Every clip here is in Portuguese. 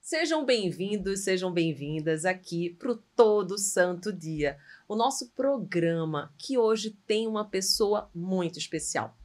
Sejam bem-vindos, sejam bem-vindas aqui para o Todo Santo Dia, o nosso programa que hoje tem uma pessoa muito especial.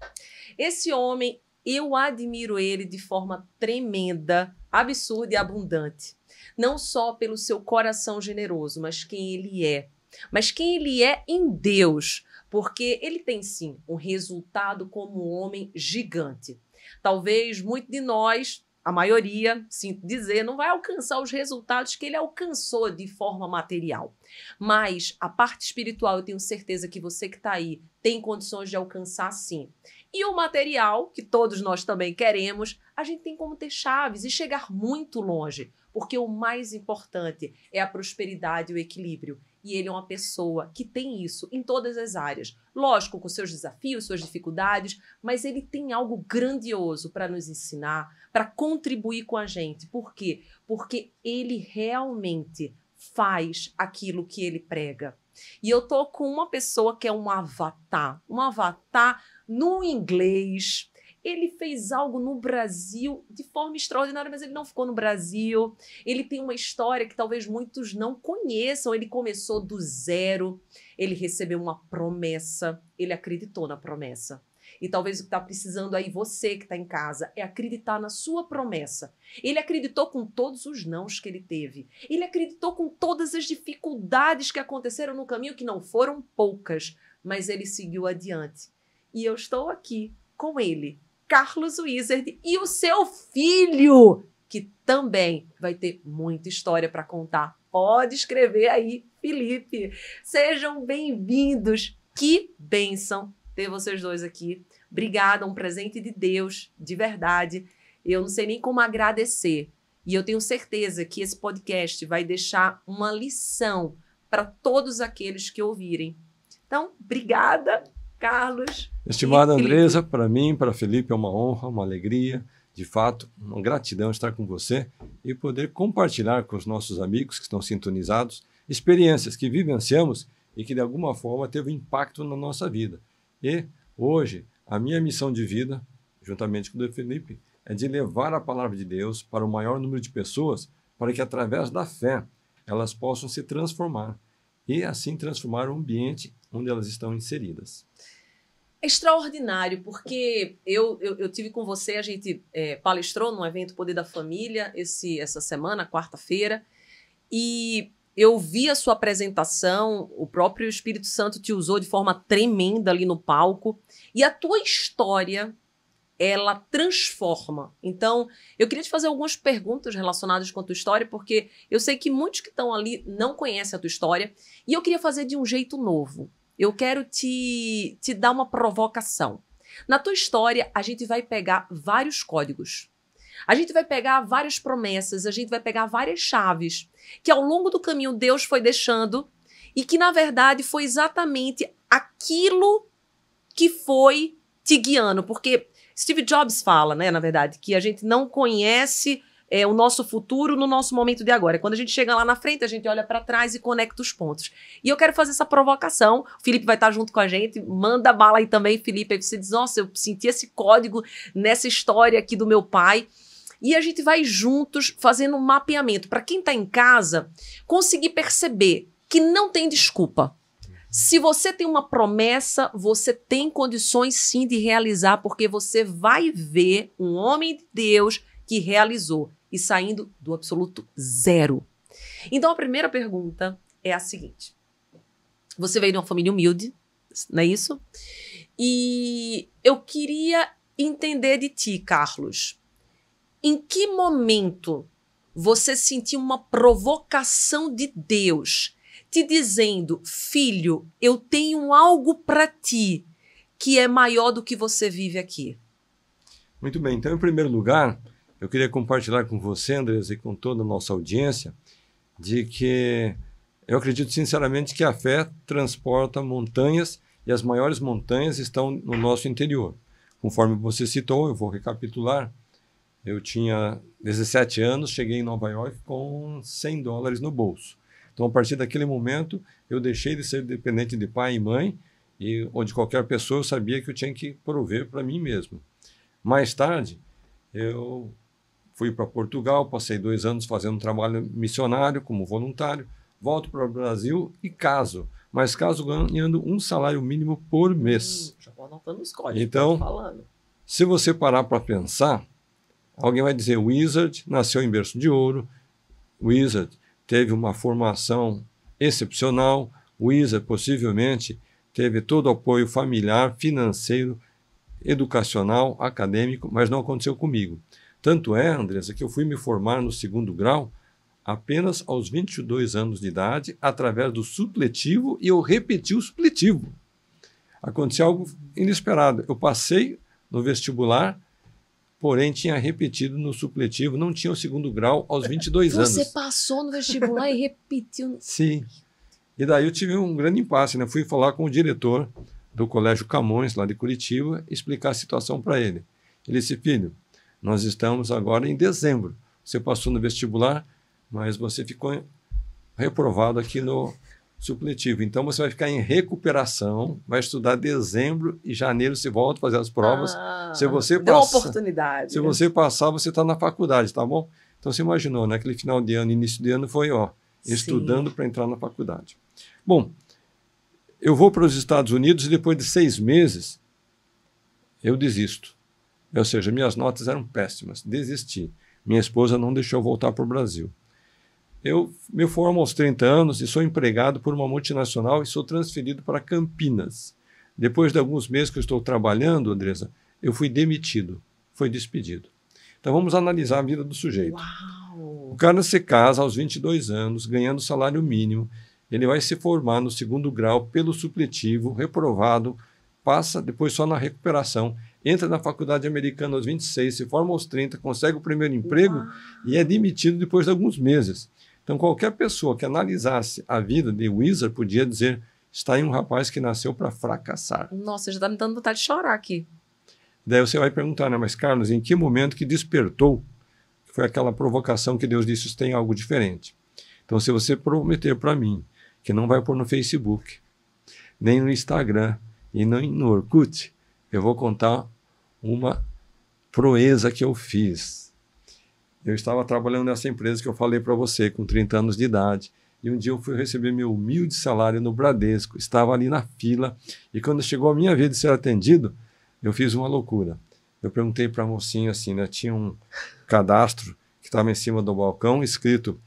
Esse homem, eu admiro ele de forma tremenda, absurda e abundante. Não só pelo seu coração generoso, mas quem ele é mas quem ele é em Deus, porque ele tem sim um resultado como homem gigante. Talvez muito de nós, a maioria, sinto dizer, não vai alcançar os resultados que ele alcançou de forma material. Mas a parte espiritual, eu tenho certeza que você que está aí tem condições de alcançar sim. E o material, que todos nós também queremos, a gente tem como ter chaves e chegar muito longe, porque o mais importante é a prosperidade e o equilíbrio. E ele é uma pessoa que tem isso em todas as áreas. Lógico, com seus desafios, suas dificuldades, mas ele tem algo grandioso para nos ensinar, para contribuir com a gente. Por quê? Porque ele realmente faz aquilo que ele prega. E eu tô com uma pessoa que é um avatar, um avatar no inglês ele fez algo no Brasil de forma extraordinária, mas ele não ficou no Brasil. Ele tem uma história que talvez muitos não conheçam. Ele começou do zero, ele recebeu uma promessa, ele acreditou na promessa. E talvez o que está precisando aí, você que está em casa, é acreditar na sua promessa. Ele acreditou com todos os nãos que ele teve. Ele acreditou com todas as dificuldades que aconteceram no caminho, que não foram poucas, mas ele seguiu adiante. E eu estou aqui com ele Carlos Wizard e o seu filho, que também vai ter muita história para contar. Pode escrever aí, Felipe. Sejam bem-vindos. Que bênção ter vocês dois aqui. Obrigada, um presente de Deus, de verdade. Eu não sei nem como agradecer. E eu tenho certeza que esse podcast vai deixar uma lição para todos aqueles que ouvirem. Então, obrigada Carlos. Estimada Andresa, para mim, para Felipe, é uma honra, uma alegria, de fato, uma gratidão estar com você e poder compartilhar com os nossos amigos que estão sintonizados experiências que vivenciamos e que de alguma forma teve impacto na nossa vida. E hoje, a minha missão de vida, juntamente com o Felipe, é de levar a palavra de Deus para o maior número de pessoas, para que através da fé elas possam se transformar e assim transformar o ambiente onde elas estão inseridas. É extraordinário, porque eu, eu, eu tive com você, a gente é, palestrou num evento Poder da Família esse, essa semana, quarta-feira, e eu vi a sua apresentação, o próprio Espírito Santo te usou de forma tremenda ali no palco, e a tua história, ela transforma. Então, eu queria te fazer algumas perguntas relacionadas com a tua história, porque eu sei que muitos que estão ali não conhecem a tua história, e eu queria fazer de um jeito novo eu quero te, te dar uma provocação. Na tua história, a gente vai pegar vários códigos. A gente vai pegar várias promessas, a gente vai pegar várias chaves que ao longo do caminho Deus foi deixando e que na verdade foi exatamente aquilo que foi te guiando, porque Steve Jobs fala, né, na verdade, que a gente não conhece é, o nosso futuro no nosso momento de agora. Quando a gente chega lá na frente, a gente olha para trás e conecta os pontos. E eu quero fazer essa provocação. O Felipe vai estar tá junto com a gente. Manda bala aí também, Felipe. Aí você diz: Nossa, eu senti esse código nessa história aqui do meu pai e a gente vai juntos fazendo um mapeamento para quem está em casa conseguir perceber que não tem desculpa. Se você tem uma promessa, você tem condições sim de realizar, porque você vai ver um homem de Deus que realizou e saindo do absoluto zero. Então a primeira pergunta é a seguinte: você veio de uma família humilde, não é isso? E eu queria entender de ti, Carlos, em que momento você sentiu uma provocação de Deus te dizendo, filho, eu tenho algo para ti que é maior do que você vive aqui? Muito bem, então, em primeiro lugar, eu queria compartilhar com você, Andres, e com toda a nossa audiência, de que eu acredito sinceramente que a fé transporta montanhas e as maiores montanhas estão no nosso interior. Conforme você citou, eu vou recapitular. Eu tinha 17 anos, cheguei em Nova York com 100 dólares no bolso. Então, a partir daquele momento, eu deixei de ser dependente de pai e mãe, e, onde qualquer pessoa, eu sabia que eu tinha que prover para mim mesmo. Mais tarde, eu Fui para Portugal, passei dois anos fazendo trabalho missionário como voluntário, volto para o Brasil e caso, mas caso ganhando um salário mínimo por hum, mês. Hum, já vou anotando os códigos. Então, falando. se você parar para pensar, alguém vai dizer: Wizard nasceu em berço de ouro, Wizard teve uma formação excepcional, Wizard possivelmente teve todo o apoio familiar, financeiro, educacional, acadêmico, mas não aconteceu comigo. Tanto é, Andressa, que eu fui me formar no segundo grau apenas aos 22 anos de idade, através do supletivo, e eu repeti o supletivo. Aconteceu algo inesperado. Eu passei no vestibular, porém tinha repetido no supletivo, não tinha o segundo grau aos 22 Você anos. Você passou no vestibular e repetiu. Sim. E daí eu tive um grande impasse, né? Fui falar com o diretor do Colégio Camões, lá de Curitiba, explicar a situação para ele. Ele disse: Filho, nós estamos agora em dezembro. Você passou no vestibular, mas você ficou reprovado aqui no supletivo. Então você vai ficar em recuperação, vai estudar dezembro e janeiro você volta a fazer as provas. Ah, se você deu passa, oportunidade. Se né? você passar, você está na faculdade, tá bom? Então você imaginou, né? Aquele final de ano, início de ano foi ó, estudando para entrar na faculdade. Bom, eu vou para os Estados Unidos e depois de seis meses eu desisto. Ou seja, minhas notas eram péssimas, desisti. Minha esposa não deixou voltar para o Brasil. Eu me formo aos 30 anos e sou empregado por uma multinacional e sou transferido para Campinas. Depois de alguns meses que eu estou trabalhando, Andresa, eu fui demitido, foi despedido. Então vamos analisar a vida do sujeito. Uau. O cara se casa aos 22 anos, ganhando salário mínimo. Ele vai se formar no segundo grau pelo supletivo, reprovado, passa depois só na recuperação entra na faculdade americana aos 26, se forma aos 30, consegue o primeiro emprego Uau. e é demitido depois de alguns meses. Então, qualquer pessoa que analisasse a vida de Wizard podia dizer: está aí um rapaz que nasceu para fracassar. Nossa, já está me dando vontade de chorar aqui. Daí você vai perguntar, né? Mas, Carlos, em que momento que despertou? Foi aquela provocação que Deus disse: tem algo diferente. Então, se você prometer para mim que não vai pôr no Facebook, nem no Instagram e nem no Orkut, eu vou contar uma proeza que eu fiz. Eu estava trabalhando nessa empresa que eu falei para você, com 30 anos de idade. E um dia eu fui receber meu humilde salário no Bradesco. Estava ali na fila. E quando chegou a minha vez de ser atendido, eu fiz uma loucura. Eu perguntei para a mocinha assim, né? Tinha um cadastro que estava em cima do balcão escrito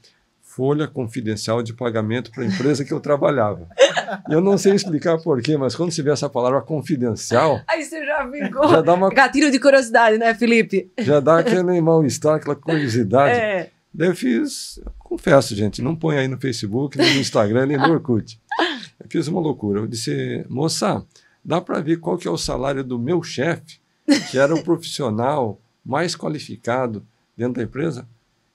folha confidencial de pagamento para a empresa que eu trabalhava. Eu não sei explicar porquê, mas quando se vê essa palavra confidencial. Aí você já ficou. Já dá uma. Gatilho de curiosidade, né, Felipe? Já dá aquele mal-estar, aquela curiosidade. É. Daí eu fiz. Confesso, gente, não põe aí no Facebook, nem no Instagram, nem no Orkut. Eu fiz uma loucura. Eu disse, moça, dá para ver qual que é o salário do meu chefe, que era o profissional mais qualificado dentro da empresa?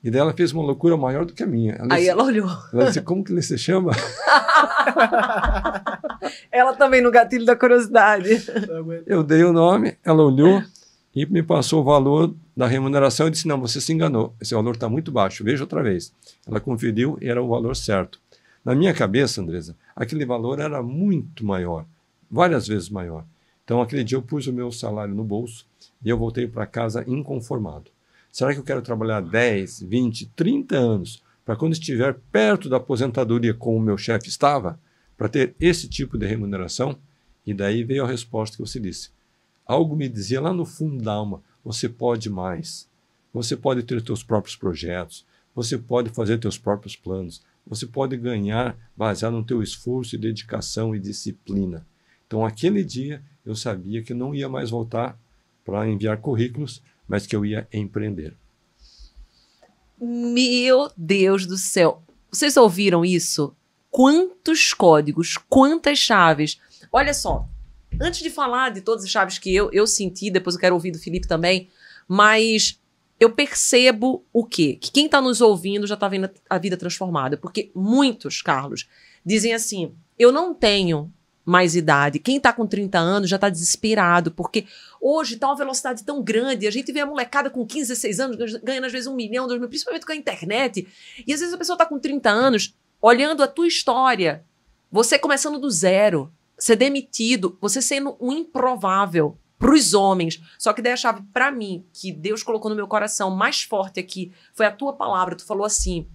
E daí ela fez uma loucura maior do que a minha. Ela Aí disse, ela olhou. Ela disse, como que ele se chama? ela também no gatilho da curiosidade. Eu dei o nome, ela olhou e me passou o valor da remuneração e disse, não, você se enganou. Esse valor está muito baixo, veja outra vez. Ela conferiu e era o valor certo. Na minha cabeça, Andresa, aquele valor era muito maior, várias vezes maior. Então, aquele dia eu pus o meu salário no bolso e eu voltei para casa inconformado. Será que eu quero trabalhar 10, 20, 30 anos para quando estiver perto da aposentadoria como o meu chefe estava, para ter esse tipo de remuneração? E daí veio a resposta que você disse. Algo me dizia lá no fundo da alma: você pode mais. Você pode ter seus próprios projetos, você pode fazer seus próprios planos, você pode ganhar baseado no teu esforço e dedicação e disciplina. Então, aquele dia eu sabia que não ia mais voltar para enviar currículos, mas que eu ia empreender. Meu Deus do céu. Vocês ouviram isso? Quantos códigos, quantas chaves. Olha só, antes de falar de todas as chaves que eu, eu senti, depois eu quero ouvir do Felipe também, mas eu percebo o quê? Que quem está nos ouvindo já está vendo a vida transformada. Porque muitos, Carlos, dizem assim: eu não tenho mais idade. Quem está com 30 anos já está desesperado, porque hoje está uma velocidade tão grande, a gente vê a molecada com 15, 16 anos ganhando às vezes um milhão, dois mil, principalmente com a internet. E às vezes a pessoa está com 30 anos olhando a tua história, você começando do zero, ser demitido, você sendo um improvável para os homens. Só que daí a chave para mim, que Deus colocou no meu coração mais forte aqui, foi a tua palavra. Tu falou assim,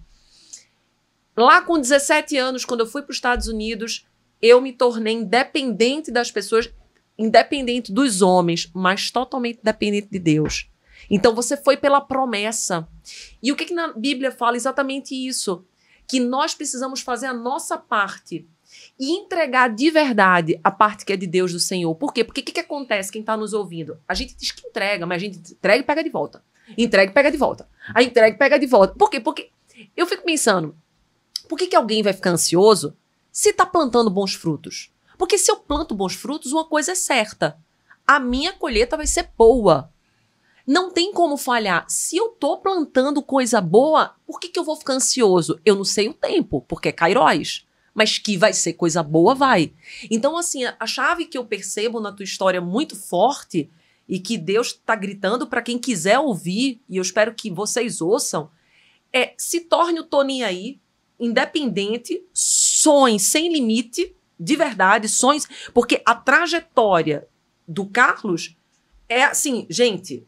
lá com 17 anos, quando eu fui para os Estados Unidos eu me tornei independente das pessoas, independente dos homens, mas totalmente dependente de Deus. Então você foi pela promessa. E o que, que na Bíblia fala exatamente isso? Que nós precisamos fazer a nossa parte e entregar de verdade a parte que é de Deus do Senhor. Por quê? Porque o que, que acontece quem está nos ouvindo? A gente diz que entrega, mas a gente entrega e pega de volta. Entrega e pega de volta. A entrega e pega de volta. Por quê? Porque eu fico pensando, por que, que alguém vai ficar ansioso se está plantando bons frutos. Porque se eu planto bons frutos, uma coisa é certa: a minha colheita vai ser boa. Não tem como falhar. Se eu estou plantando coisa boa, por que, que eu vou ficar ansioso? Eu não sei o tempo, porque é Cairóis. Mas que vai ser coisa boa, vai. Então, assim, a chave que eu percebo na tua história muito forte e que Deus está gritando para quem quiser ouvir, e eu espero que vocês ouçam, é se torne o Toninho aí, independente, sonhos sem limite, de verdade, sonhos, porque a trajetória do Carlos é assim, gente,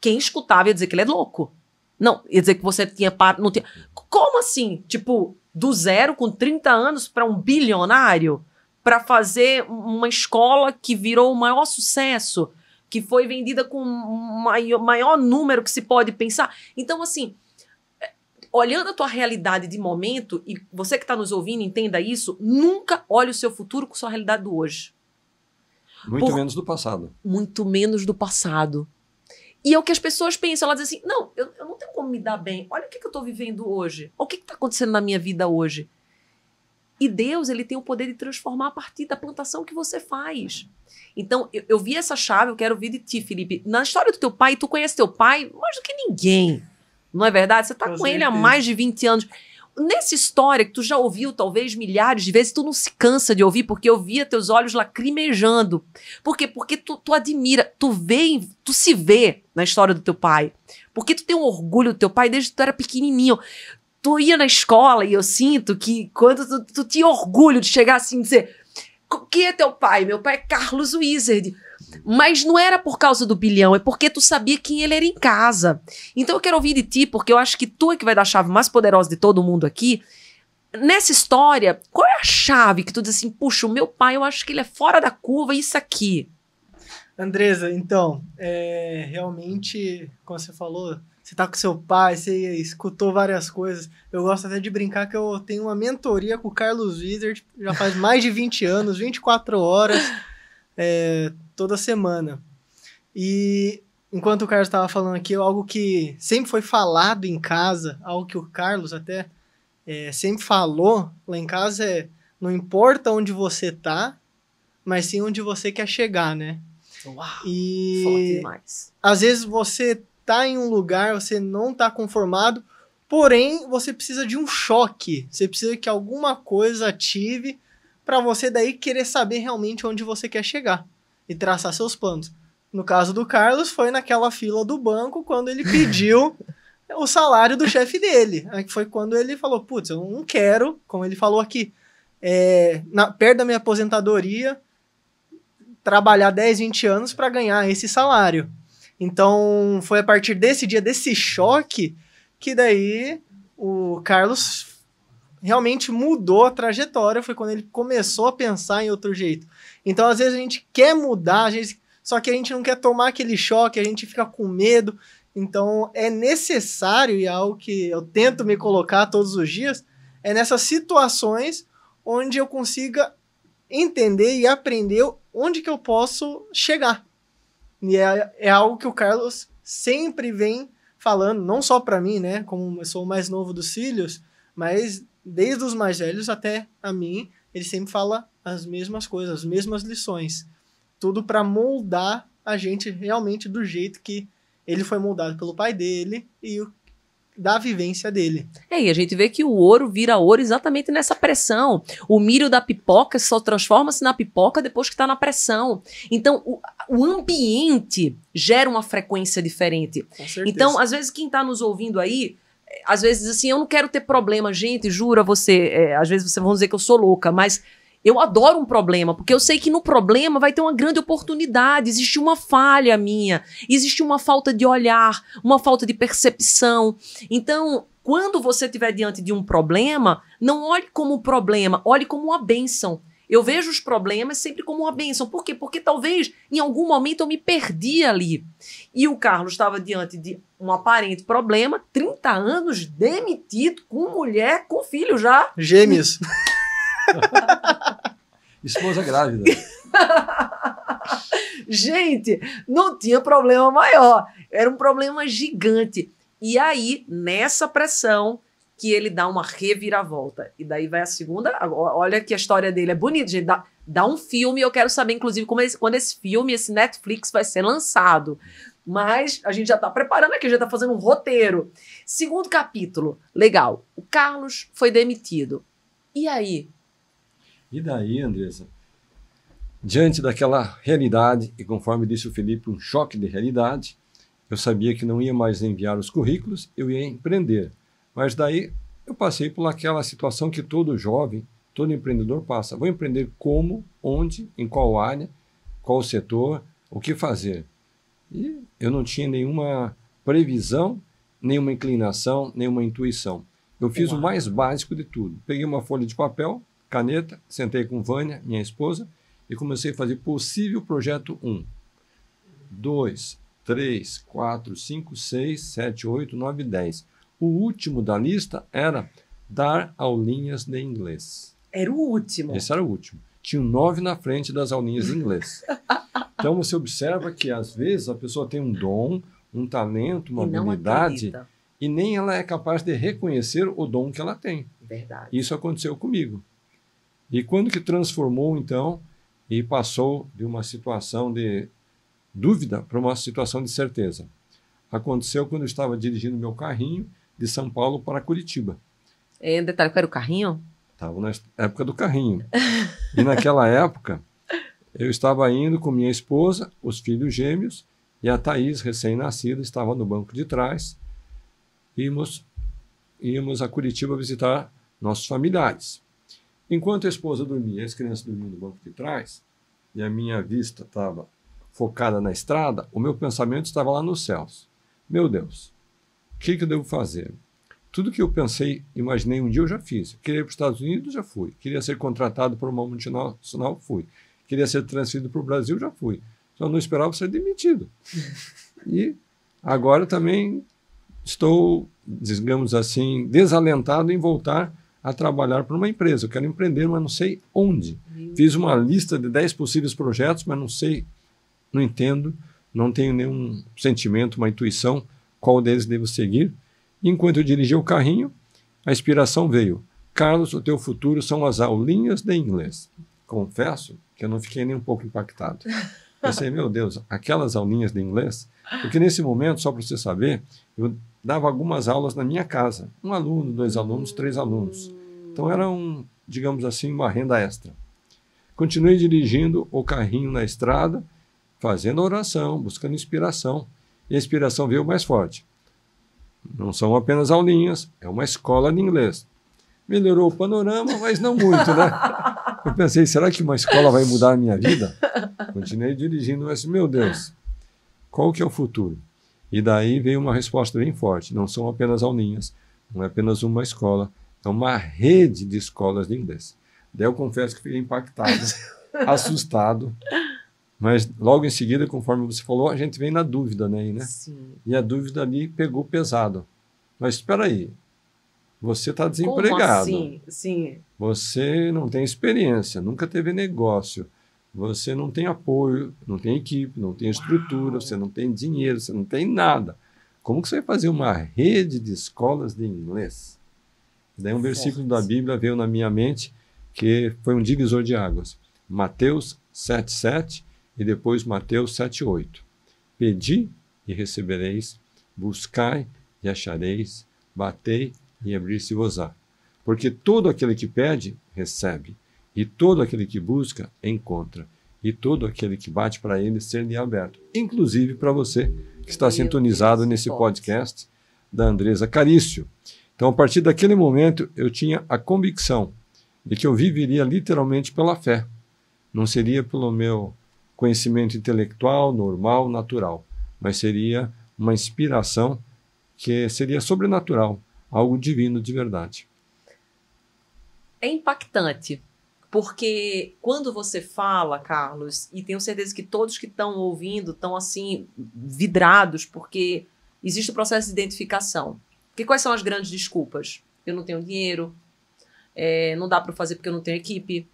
quem escutava ia dizer que ele é louco. Não, ia dizer que você tinha não tinha. Como assim? Tipo, do zero com 30 anos para um bilionário, para fazer uma escola que virou o maior sucesso, que foi vendida com o maior, maior número que se pode pensar. Então, assim, olhando a tua realidade de momento, e você que está nos ouvindo entenda isso, nunca olhe o seu futuro com sua realidade do hoje. Muito Por... menos do passado. Muito menos do passado. E é o que as pessoas pensam, elas dizem assim, não, eu, eu não tenho como me dar bem, olha o que, que eu estou vivendo hoje, o que está acontecendo na minha vida hoje. E Deus, ele tem o poder de transformar a partir da plantação que você faz. Então, eu, eu vi essa chave, eu quero ouvir de ti, Felipe. Na história do teu pai, tu conhece teu pai mais do que ninguém. Não é verdade? Você está com, com ele há mais de 20 anos. Nessa história que tu já ouviu talvez milhares de vezes, tu não se cansa de ouvir, porque eu via teus olhos lacrimejando. Por quê? Porque tu, tu admira, tu vê, tu se vê na história do teu pai. Porque tu tem um orgulho do teu pai desde que tu era pequenininho tu ia na escola e eu sinto que quando tu, tu tinha orgulho de chegar assim e dizer: quem é teu pai? Meu pai é Carlos Wizard. Mas não era por causa do bilhão, é porque tu sabia quem ele era em casa. Então eu quero ouvir de ti, porque eu acho que tu é que vai dar a chave mais poderosa de todo mundo aqui. Nessa história, qual é a chave que tu diz assim, puxa, o meu pai, eu acho que ele é fora da curva, isso aqui? Andresa, então, é, realmente, como você falou, você tá com seu pai, você escutou várias coisas. Eu gosto até de brincar que eu tenho uma mentoria com o Carlos Wizard, já faz mais de 20 anos, 24 horas é, toda semana. E enquanto o Carlos estava falando aqui, algo que sempre foi falado em casa, algo que o Carlos até é, sempre falou lá em casa é não importa onde você tá, mas sim onde você quer chegar, né? Uau, e demais. às vezes você tá em um lugar, você não tá conformado, porém você precisa de um choque, você precisa que alguma coisa ative para você daí querer saber realmente onde você quer chegar e traçar seus planos. No caso do Carlos, foi naquela fila do banco quando ele pediu o salário do chefe dele. foi quando ele falou: Putz, eu não quero, como ele falou aqui, é, na, perto da minha aposentadoria, trabalhar 10, 20 anos para ganhar esse salário. Então, foi a partir desse dia, desse choque, que daí o Carlos realmente mudou a trajetória foi quando ele começou a pensar em outro jeito. Então, às vezes, a gente quer mudar, a gente, só que a gente não quer tomar aquele choque, a gente fica com medo. Então, é necessário, e é algo que eu tento me colocar todos os dias, é nessas situações onde eu consiga entender e aprender onde que eu posso chegar. E é, é algo que o Carlos sempre vem falando, não só para mim, né? Como eu sou o mais novo dos filhos, mas desde os mais velhos até a mim, ele sempre fala as mesmas coisas, as mesmas lições. Tudo para moldar a gente realmente do jeito que ele foi moldado pelo pai dele e da vivência dele. É, e a gente vê que o ouro vira ouro exatamente nessa pressão. O milho da pipoca só transforma-se na pipoca depois que está na pressão. Então, o, o, ambiente gera uma frequência diferente. Então, às vezes, quem está nos ouvindo aí às vezes, assim, eu não quero ter problema, gente, juro a você. É, às vezes vocês vão dizer que eu sou louca, mas eu adoro um problema, porque eu sei que no problema vai ter uma grande oportunidade. Existe uma falha minha, existe uma falta de olhar, uma falta de percepção. Então, quando você estiver diante de um problema, não olhe como um problema, olhe como uma bênção. Eu vejo os problemas sempre como uma bênção. Por quê? Porque talvez em algum momento eu me perdi ali. E o Carlos estava diante de um aparente problema, 30 anos demitido, com mulher, com filho já. Gêmeos. Esposa grávida. Gente, não tinha problema maior. Era um problema gigante. E aí, nessa pressão, que ele dá uma reviravolta. E daí vai a segunda. Olha que a história dele é bonita, gente. Dá, dá um filme, eu quero saber, inclusive, como esse, quando esse filme, esse Netflix vai ser lançado. Mas a gente já está preparando aqui, já está fazendo um roteiro. Segundo capítulo, legal. O Carlos foi demitido. E aí? E daí, Andressa? Diante daquela realidade, e conforme disse o Felipe, um choque de realidade, eu sabia que não ia mais enviar os currículos, eu ia empreender. Mas daí eu passei por aquela situação que todo jovem, todo empreendedor passa. Vou empreender como, onde, em qual área, qual setor, o que fazer. E eu não tinha nenhuma previsão, nenhuma inclinação, nenhuma intuição. Eu fiz Uau. o mais básico de tudo. Peguei uma folha de papel, caneta, sentei com Vânia, minha esposa, e comecei a fazer possível projeto 1. 2, 3, 4, 5, 6, 7, 8, 9, 10. O último da lista era dar aulinhas de inglês. Era o último. Esse era o último. Tinha nove na frente das aulinhas de inglês. então você observa que às vezes a pessoa tem um dom, um talento, uma e habilidade e nem ela é capaz de reconhecer o dom que ela tem. Verdade. Isso aconteceu comigo. E quando que transformou então e passou de uma situação de dúvida para uma situação de certeza? Aconteceu quando eu estava dirigindo meu carrinho de São Paulo para Curitiba. É, detalhe, era o carrinho? Estava na época do carrinho. e naquela época, eu estava indo com minha esposa, os filhos gêmeos, e a Thaís, recém-nascida, estava no banco de trás. Íamos, íamos a Curitiba visitar nossos familiares. Enquanto a esposa dormia, as crianças dormiam no banco de trás, e a minha vista estava focada na estrada, o meu pensamento estava lá nos céus. Meu Deus, o que, que eu devo fazer? Tudo que eu pensei, imaginei um dia, eu já fiz. Queria ir para os Estados Unidos, já fui. Queria ser contratado por uma multinacional, fui. Queria ser transferido para o Brasil, já fui. Só não esperava ser demitido. E agora também estou, digamos assim, desalentado em voltar a trabalhar para uma empresa. Eu quero empreender, mas não sei onde. Fiz uma lista de 10 possíveis projetos, mas não sei, não entendo, não tenho nenhum sentimento, uma intuição qual deles devo seguir. Enquanto eu dirigia o carrinho, a inspiração veio. Carlos, o teu futuro são as aulinhas de inglês. Confesso que eu não fiquei nem um pouco impactado. Pensei, meu Deus, aquelas aulinhas de inglês? Porque nesse momento, só para você saber, eu dava algumas aulas na minha casa. Um aluno, dois alunos, três alunos. Então era um, digamos assim, uma renda extra. Continuei dirigindo o carrinho na estrada, fazendo oração, buscando inspiração e a inspiração veio mais forte. Não são apenas aulinhas, é uma escola de inglês. Melhorou o panorama, mas não muito, né? Eu pensei, será que uma escola vai mudar a minha vida? Continuei dirigindo, mas, meu Deus, qual que é o futuro? E daí veio uma resposta bem forte. Não são apenas aulinhas, não é apenas uma escola, é uma rede de escolas de inglês. Daí eu confesso que fiquei impactado, assustado, mas logo em seguida, conforme você falou, a gente vem na dúvida, né? Sim. E a dúvida ali pegou pesado. Mas espera aí, você está desempregado. Como assim? Sim. Você não tem experiência, nunca teve negócio. Você não tem apoio, não tem equipe, não tem estrutura, Uau. você não tem dinheiro, você não tem nada. Como que você vai fazer uma rede de escolas de inglês? Daí um versículo da Bíblia veio na minha mente que foi um divisor de águas. Mateus 7, e depois Mateus 7:8. Pedi e recebereis, buscai e achareis, batei e abrir-se-vos-á. Porque todo aquele que pede, recebe, e todo aquele que busca, encontra, e todo aquele que bate para ele, ser-lhe aberto. Inclusive para você que está Meu sintonizado Deus nesse podcast da Andresa Carício. Então, a partir daquele momento, eu tinha a convicção de que eu viveria literalmente pela fé. Não seria pelo meu conhecimento intelectual, normal, natural, mas seria uma inspiração que seria sobrenatural, algo divino de verdade. É impactante, porque quando você fala, Carlos, e tenho certeza que todos que estão ouvindo estão assim vidrados, porque existe o processo de identificação. Porque quais são as grandes desculpas? Eu não tenho dinheiro, é, não dá para fazer porque eu não tenho equipe,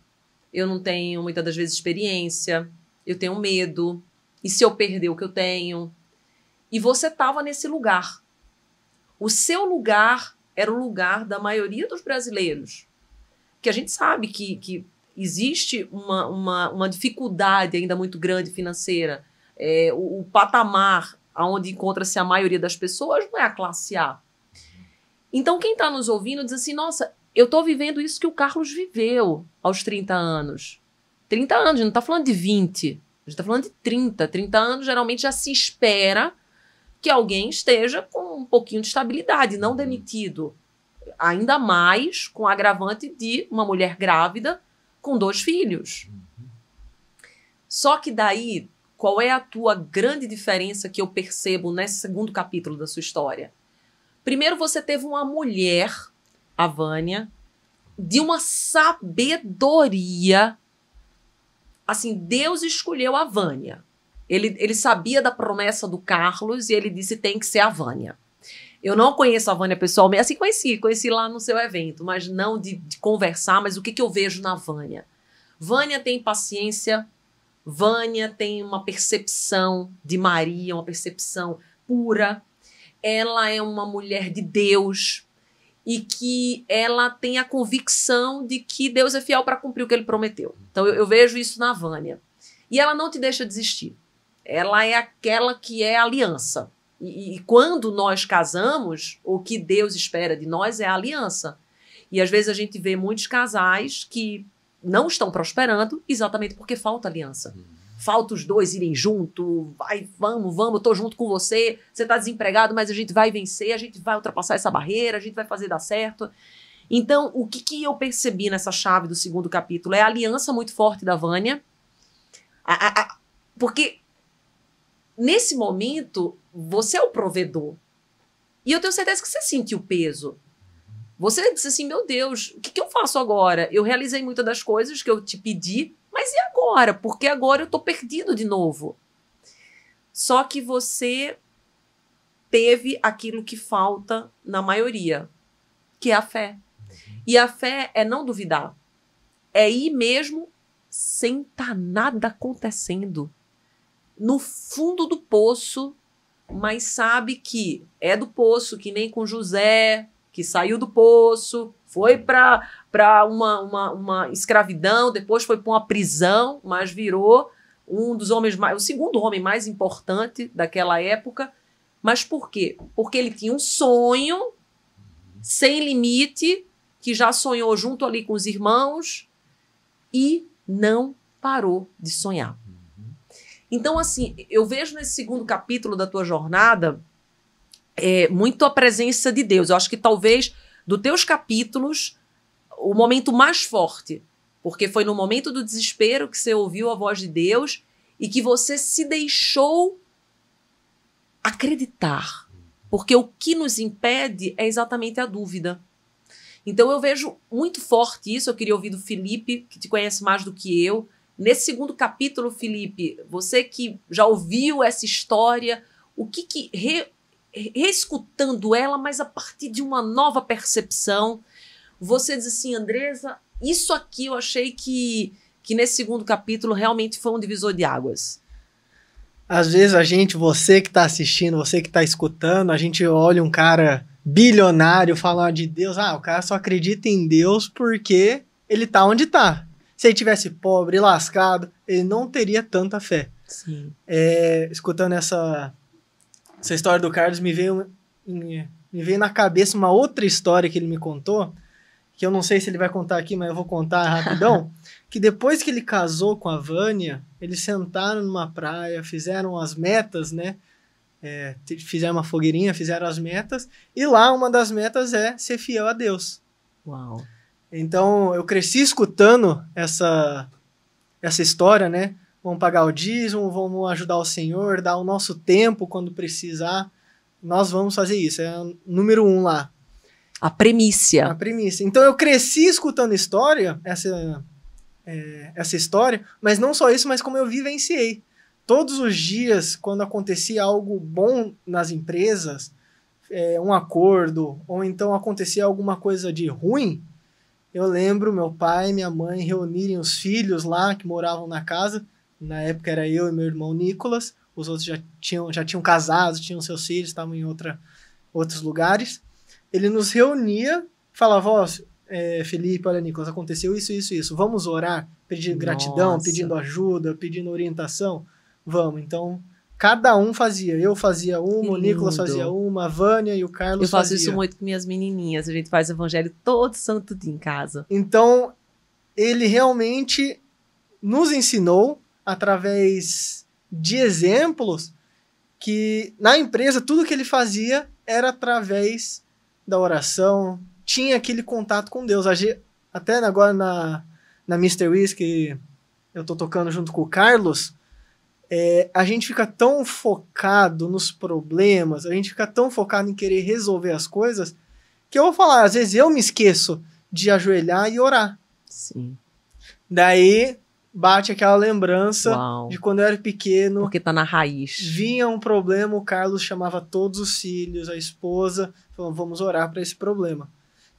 eu não tenho muitas das vezes experiência, eu tenho medo, e se eu perder o que eu tenho? E você estava nesse lugar. O seu lugar era o lugar da maioria dos brasileiros. Que a gente sabe que, que existe uma, uma, uma dificuldade ainda muito grande financeira. É, o, o patamar onde encontra-se a maioria das pessoas não é a classe A. Então, quem está nos ouvindo diz assim: nossa, eu estou vivendo isso que o Carlos viveu aos 30 anos. 30 anos, a gente não tá falando de 20. A gente tá falando de 30. 30 anos geralmente já se espera que alguém esteja com um pouquinho de estabilidade, não uhum. demitido. Ainda mais com o agravante de uma mulher grávida com dois filhos. Uhum. Só que daí, qual é a tua grande diferença que eu percebo nesse segundo capítulo da sua história? Primeiro, você teve uma mulher, a Vânia, de uma sabedoria assim, Deus escolheu a Vânia. Ele, ele sabia da promessa do Carlos e ele disse: tem que ser a Vânia. Eu não conheço a Vânia pessoalmente, assim conheci, conheci lá no seu evento, mas não de, de conversar, mas o que, que eu vejo na Vânia? Vânia tem paciência, Vânia tem uma percepção de Maria, uma percepção pura. Ela é uma mulher de Deus, e que ela tem a convicção de que Deus é fiel para cumprir o que ele prometeu. Então eu, eu, vejo isso na Vânia. E ela não te deixa desistir. Ela é aquela que é aliança. E, e quando nós casamos, o que Deus espera de nós é aliança. E às vezes a gente vê muitos casais que não estão prosperando exatamente porque falta aliança. Uhum falta os dois irem junto, vai, vamos, vamos, eu tô junto com você, você tá desempregado, mas a gente vai vencer, a gente vai ultrapassar essa barreira, a gente vai fazer dar certo. Então, o que, que eu percebi nessa chave do segundo capítulo é a aliança muito forte da Vânia, a, a, a, porque nesse momento você é o provedor. E eu tenho certeza que você sente o peso. Você disse assim, meu Deus, o que, que eu faço agora? Eu realizei muitas das coisas que eu te pedi, mas e agora? Porque agora eu estou perdido de novo. Só que você teve aquilo que falta na maioria, que é a fé. Uhum. E a fé é não duvidar, é ir mesmo sem estar tá nada acontecendo. No fundo do poço, mas sabe que é do poço, que nem com José, que saiu do poço, foi para uma, uma, uma escravidão, depois foi para uma prisão, mas virou um dos homens mais, o segundo homem mais importante daquela época. Mas por quê? Porque ele tinha um sonho sem limite, que já sonhou junto ali com os irmãos e não parou de sonhar. Então, assim, eu vejo nesse segundo capítulo da tua jornada é, muito a presença de Deus. Eu acho que talvez dos teus capítulos o momento mais forte, porque foi no momento do desespero que você ouviu a voz de Deus e que você se deixou acreditar. Porque o que nos impede é exatamente a dúvida. Então eu vejo muito forte isso. Eu queria ouvir do Felipe, que te conhece mais do que eu. Nesse segundo capítulo, Felipe, você que já ouviu essa história, o que, que re reescutando ela, mas a partir de uma nova percepção. Você diz assim, Andresa, isso aqui eu achei que, que nesse segundo capítulo realmente foi um divisor de águas. Às vezes a gente, você que está assistindo, você que está escutando, a gente olha um cara bilionário falar ah, de Deus. Ah, o cara só acredita em Deus porque ele tá onde tá. Se ele tivesse pobre, lascado, ele não teria tanta fé. Sim. É, escutando essa essa história do Carlos me veio, me veio na cabeça uma outra história que ele me contou, que eu não sei se ele vai contar aqui, mas eu vou contar rapidão. que depois que ele casou com a Vânia, eles sentaram numa praia, fizeram as metas, né? É, fizeram uma fogueirinha, fizeram as metas, e lá uma das metas é ser fiel a Deus. Uau. Então eu cresci escutando essa, essa história, né? vamos pagar o dízimo, vamos ajudar o Senhor, dar o nosso tempo quando precisar. Nós vamos fazer isso. É o número um lá. A premissa. A premissa. Então eu cresci escutando história, essa, é, essa história, mas não só isso, mas como eu vivenciei. Todos os dias, quando acontecia algo bom nas empresas, é, um acordo, ou então acontecia alguma coisa de ruim, eu lembro meu pai e minha mãe reunirem os filhos lá que moravam na casa na época era eu e meu irmão Nicolas. Os outros já tinham, já tinham casado, tinham seus filhos, estavam em outra, outros lugares. Ele nos reunia, falava: Ó, oh, é, Felipe, olha, Nicolas, aconteceu isso, isso, isso. Vamos orar, pedindo Nossa. gratidão, pedindo ajuda, pedindo orientação. Vamos. Então, cada um fazia. Eu fazia uma, o Nicolas fazia uma, a Vânia e o Carlos Eu faço fazia. isso muito com minhas menininhas. A gente faz evangelho todo santo dia em casa. Então, ele realmente nos ensinou através de exemplos que na empresa tudo que ele fazia era através da oração, tinha aquele contato com Deus. Até agora na, na Mr. Whiskey eu tô tocando junto com o Carlos, é, a gente fica tão focado nos problemas, a gente fica tão focado em querer resolver as coisas, que eu vou falar, às vezes eu me esqueço de ajoelhar e orar. Sim. Daí bate aquela lembrança Uau. de quando eu era pequeno. Porque tá na raiz. Vinha um problema, o Carlos chamava todos os filhos, a esposa, falando: vamos orar para esse problema.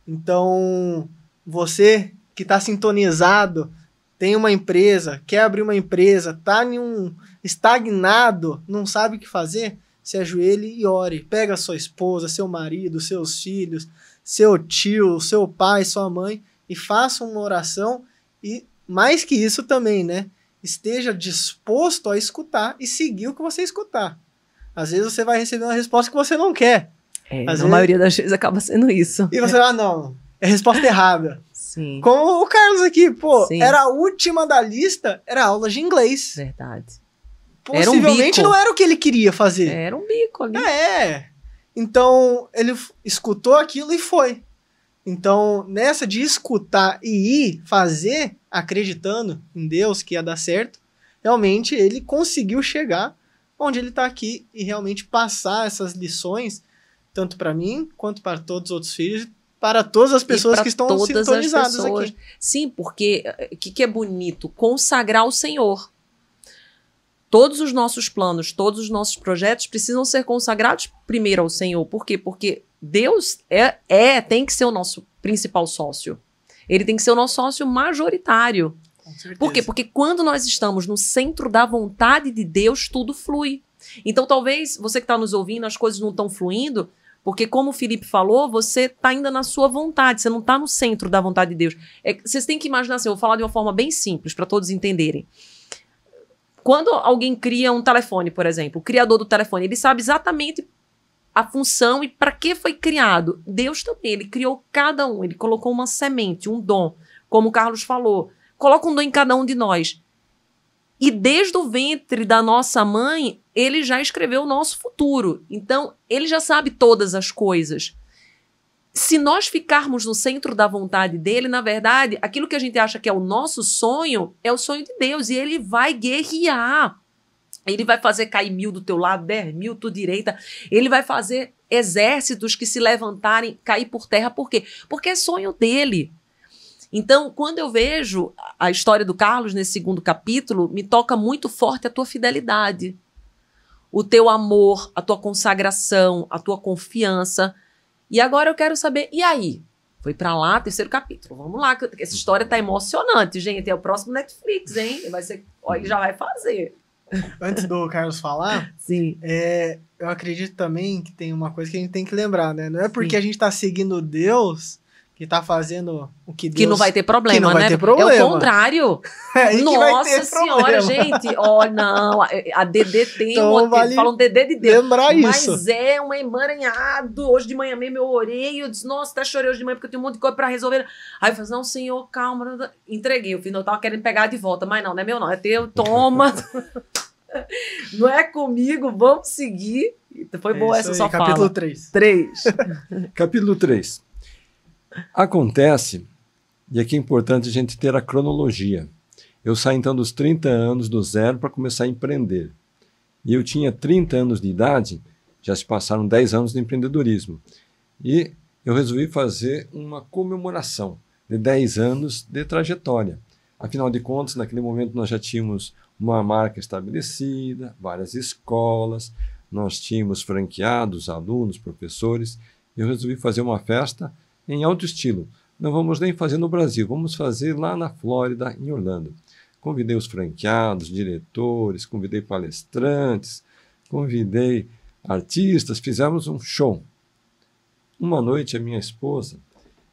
Então, você que está sintonizado, tem uma empresa, quer abrir uma empresa, tá em um estagnado, não sabe o que fazer, se ajoelhe e ore. Pega sua esposa, seu marido, seus filhos, seu tio, seu pai, sua mãe e faça uma oração e mais que isso também, né? Esteja disposto a escutar e seguir o que você escutar. Às vezes você vai receber uma resposta que você não quer. É, Às na vezes... maioria das vezes acaba sendo isso. E você, ah, não, é resposta errada. Sim. Como o Carlos aqui, pô, Sim. era a última da lista, era aula de inglês. Verdade. Possivelmente era um não era o que ele queria fazer. Era um bico ali. É. Então, ele escutou aquilo e foi. Então, nessa de escutar e ir fazer, acreditando em Deus que ia dar certo, realmente ele conseguiu chegar onde ele está aqui e realmente passar essas lições, tanto para mim quanto para todos os outros filhos, para todas as pessoas que estão sintonizadas aqui. Sim, porque o eh, que, que é bonito? Consagrar o Senhor. Todos os nossos planos, todos os nossos projetos precisam ser consagrados primeiro ao Senhor. Por quê? Porque Deus é, é tem que ser o nosso principal sócio. Ele tem que ser o nosso sócio majoritário. Por quê? Porque quando nós estamos no centro da vontade de Deus, tudo flui. Então, talvez você que está nos ouvindo, as coisas não estão fluindo, porque, como o Felipe falou, você está ainda na sua vontade, você não está no centro da vontade de Deus. É, vocês têm que imaginar assim, eu vou falar de uma forma bem simples para todos entenderem. Quando alguém cria um telefone, por exemplo, o criador do telefone, ele sabe exatamente a função e para que foi criado. Deus também, ele criou cada um, ele colocou uma semente, um dom, como o Carlos falou. Coloca um dom em cada um de nós. E desde o ventre da nossa mãe, ele já escreveu o nosso futuro. Então, ele já sabe todas as coisas se nós ficarmos no centro da vontade dele, na verdade, aquilo que a gente acha que é o nosso sonho é o sonho de Deus e ele vai guerrear. Ele vai fazer cair mil do teu lado, dez mil tu direita. Ele vai fazer exércitos que se levantarem cair por terra. Por quê? Porque é sonho dele. Então, quando eu vejo a história do Carlos nesse segundo capítulo, me toca muito forte a tua fidelidade, o teu amor, a tua consagração, a tua confiança. E agora eu quero saber, e aí? Foi para lá, terceiro capítulo. Vamos lá, que essa história tá emocionante, gente. É o próximo Netflix, hein? Vai ser, ele já vai fazer. Antes do Carlos falar, Sim. É, eu acredito também que tem uma coisa que a gente tem que lembrar, né? Não é porque Sim. a gente tá seguindo Deus que tá fazendo o que Deus... Que não vai ter problema, que não vai né? Ter problema. É o contrário. é, Nossa senhora, gente. Ó, oh, não. A DD tem então, um Vale Falam um DD de Deus. Lembrar mas isso. Mas é um emaranhado. Hoje de manhã mesmo eu orei. Eu disse, nossa, até chorei hoje de manhã porque eu tenho um monte de coisa pra resolver. Aí eu falei, assim, não, senhor, calma. Entreguei. O final tava querendo pegar de volta. Mas não, não é meu não. É teu. Toma. não é comigo. Vamos seguir. Foi é boa é essa aí, só capítulo fala. 3. 3. capítulo 3. Acontece, e aqui é importante a gente ter a cronologia. Eu saí então dos 30 anos do zero para começar a empreender. E eu tinha 30 anos de idade, já se passaram 10 anos de empreendedorismo. E eu resolvi fazer uma comemoração de 10 anos de trajetória. Afinal de contas, naquele momento nós já tínhamos uma marca estabelecida, várias escolas, nós tínhamos franqueados, alunos, professores. Eu resolvi fazer uma festa em alto estilo. Não vamos nem fazer no Brasil, vamos fazer lá na Flórida, em Orlando. Convidei os franqueados, diretores, convidei palestrantes, convidei artistas, fizemos um show. Uma noite, a minha esposa,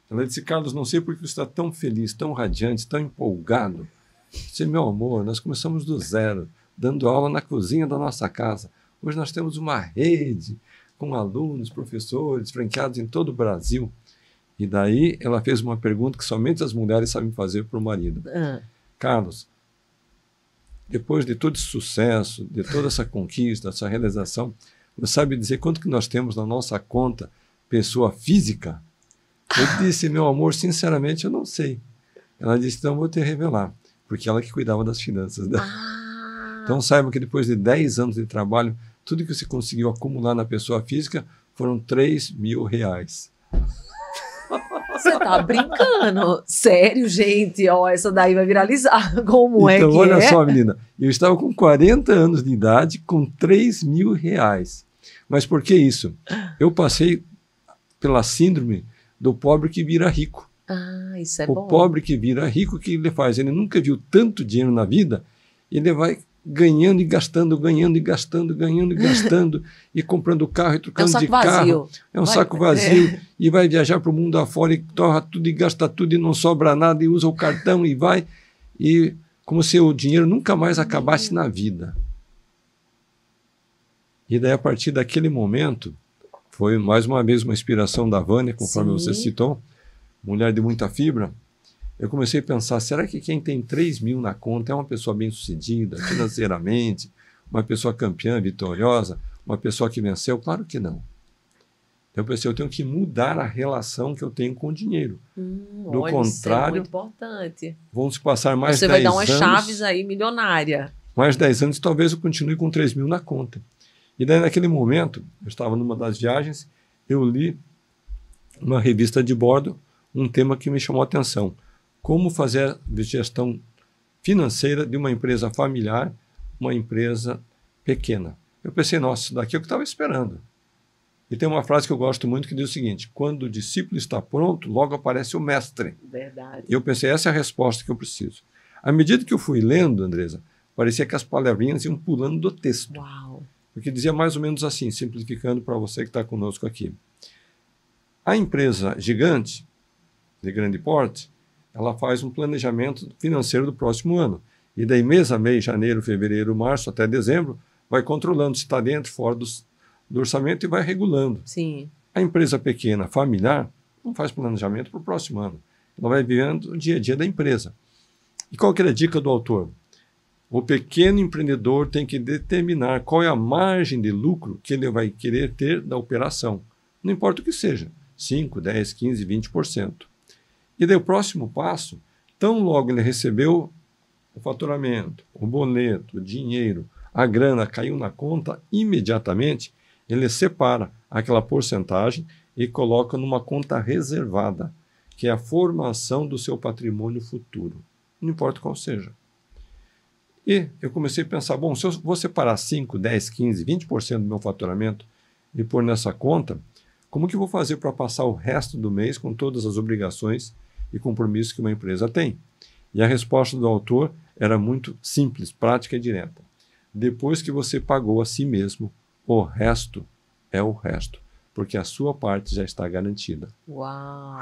ela disse, Carlos, não sei por que você está tão feliz, tão radiante, tão empolgado. disse, meu amor, nós começamos do zero, dando aula na cozinha da nossa casa. Hoje nós temos uma rede com alunos, professores, franqueados em todo o Brasil. E daí ela fez uma pergunta que somente as mulheres sabem fazer para o marido. Ah. Carlos, depois de todo esse sucesso, de toda essa conquista, essa realização, você sabe dizer quanto que nós temos na nossa conta pessoa física? Eu disse, meu amor, sinceramente, eu não sei. Ela disse, então vou te revelar, porque ela que cuidava das finanças dela. Ah. Então saiba que depois de 10 anos de trabalho, tudo que você conseguiu acumular na pessoa física foram 3 mil reais. Você tá brincando? Sério, gente? Ó, essa daí vai viralizar. Como é então, é que Então, olha é? só, menina. Eu estava com 40 anos de idade com 3 mil reais. Mas por que isso? Eu passei pela síndrome do pobre que vira rico. Ah, isso é o bom. O pobre que vira rico, o que ele faz? Ele nunca viu tanto dinheiro na vida, ele vai ganhando e gastando, ganhando e gastando, ganhando e gastando, e comprando carro e trocando é um de carro. Vazio. É um vai, saco vazio. É. E vai viajar para o mundo afora e torra tudo e gasta tudo e não sobra nada e usa o cartão e vai. E como se o dinheiro nunca mais acabasse na vida. E daí, a partir daquele momento, foi mais uma vez uma inspiração da Vânia, conforme Sim. você citou, mulher de muita fibra, eu comecei a pensar: será que quem tem 3 mil na conta é uma pessoa bem sucedida financeiramente, uma pessoa campeã, vitoriosa, uma pessoa que venceu? Claro que não. Então, eu pensei, eu tenho que mudar a relação que eu tenho com o dinheiro. Hum, Do olha, contrário, isso é muito importante. vamos passar mais 10 anos. Você vai dar umas anos, chaves aí milionária. Mais 10 anos, talvez eu continue com 3 mil na conta. E daí, naquele momento, eu estava numa das viagens, eu li uma revista de bordo, um tema que me chamou a atenção como fazer gestão financeira de uma empresa familiar, uma empresa pequena. Eu pensei, nossa, isso daqui é o que estava esperando. E tem uma frase que eu gosto muito que diz o seguinte: quando o discípulo está pronto, logo aparece o mestre. Verdade. E eu pensei, essa é a resposta que eu preciso. À medida que eu fui lendo, Andresa, parecia que as palavrinhas iam pulando do texto. Uau. Porque dizia mais ou menos assim, simplificando para você que está conosco aqui. A empresa gigante, de grande porte, ela faz um planejamento financeiro do próximo ano. E daí, mês a mês, janeiro, fevereiro, março, até dezembro, vai controlando se está dentro, fora do, do, orçamento e vai regulando. Sim. A empresa pequena, familiar, não faz planejamento para o próximo ano. Ela vai vivendo o dia a dia da empresa. E qual que é a dica do autor? O pequeno empreendedor tem que determinar qual é a margem de lucro que ele vai querer ter da operação. Não importa o que seja, 5, 10, 15, 20%. E daí o próximo passo, tão logo ele recebeu o faturamento, o boleto, o dinheiro, a grana caiu na conta, imediatamente ele separa aquela porcentagem e coloca numa conta reservada, que é a formação do seu patrimônio futuro, não importa qual seja. E eu comecei a pensar: bom, se eu vou separar 5, 10, 15, 20% do meu faturamento e pôr nessa conta, como que eu vou fazer para passar o resto do mês com todas as obrigações e compromisso que uma empresa tem. E a resposta do autor era muito simples, prática e direta. Depois que você pagou a si mesmo, o resto é o resto, porque a sua parte já está garantida. Uau!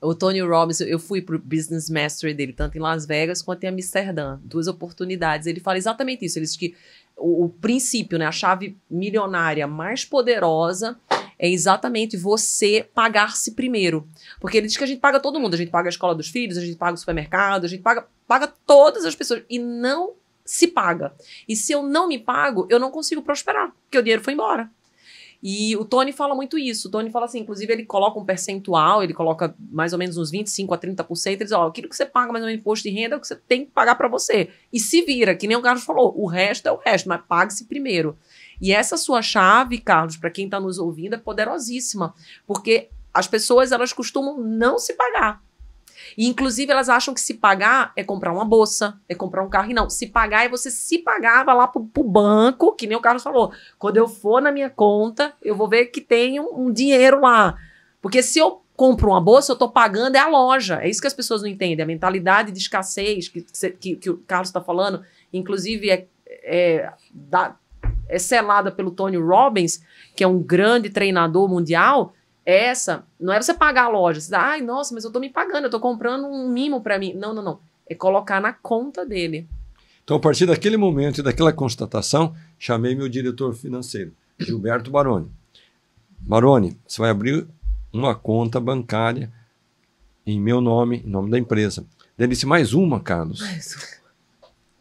O Tony Robbins, eu fui para o Business Mastery dele, tanto em Las Vegas quanto em Amsterdã. Duas oportunidades. Ele fala exatamente isso. Ele diz que o, o princípio, né, a chave milionária mais poderosa é exatamente você pagar-se primeiro. Porque ele diz que a gente paga todo mundo, a gente paga a escola dos filhos, a gente paga o supermercado, a gente paga, paga todas as pessoas e não se paga. E se eu não me pago, eu não consigo prosperar, porque o dinheiro foi embora. E o Tony fala muito isso. O Tony fala assim, inclusive ele coloca um percentual, ele coloca mais ou menos uns 25 a 30%, ele diz, ó, aquilo que você paga mais ou menos imposto de renda é o que você tem que pagar para você. E se vira, que nem o Carlos falou, o resto é o resto, mas pague-se primeiro. E essa sua chave, Carlos, para quem está nos ouvindo, é poderosíssima, porque as pessoas elas costumam não se pagar. E, inclusive, elas acham que se pagar é comprar uma bolsa, é comprar um carro. E não, se pagar é você se pagar, vai lá pro, pro banco, que nem o Carlos falou. Quando eu for na minha conta, eu vou ver que tem um, um dinheiro lá. Porque se eu compro uma bolsa, eu tô pagando é a loja. É isso que as pessoas não entendem. A mentalidade de escassez que, que, que o Carlos está falando, inclusive, é, é dá, é selada pelo Tony Robbins, que é um grande treinador mundial, é essa não é você pagar a loja. Você dá, ai, nossa, mas eu tô me pagando, eu tô comprando um mimo para mim. Não, não, não. É colocar na conta dele. Então, a partir daquele momento e daquela constatação, chamei meu diretor financeiro, Gilberto Baroni. Baroni, você vai abrir uma conta bancária em meu nome, em nome da empresa. Daí disse, mais uma, Carlos. Mais uma.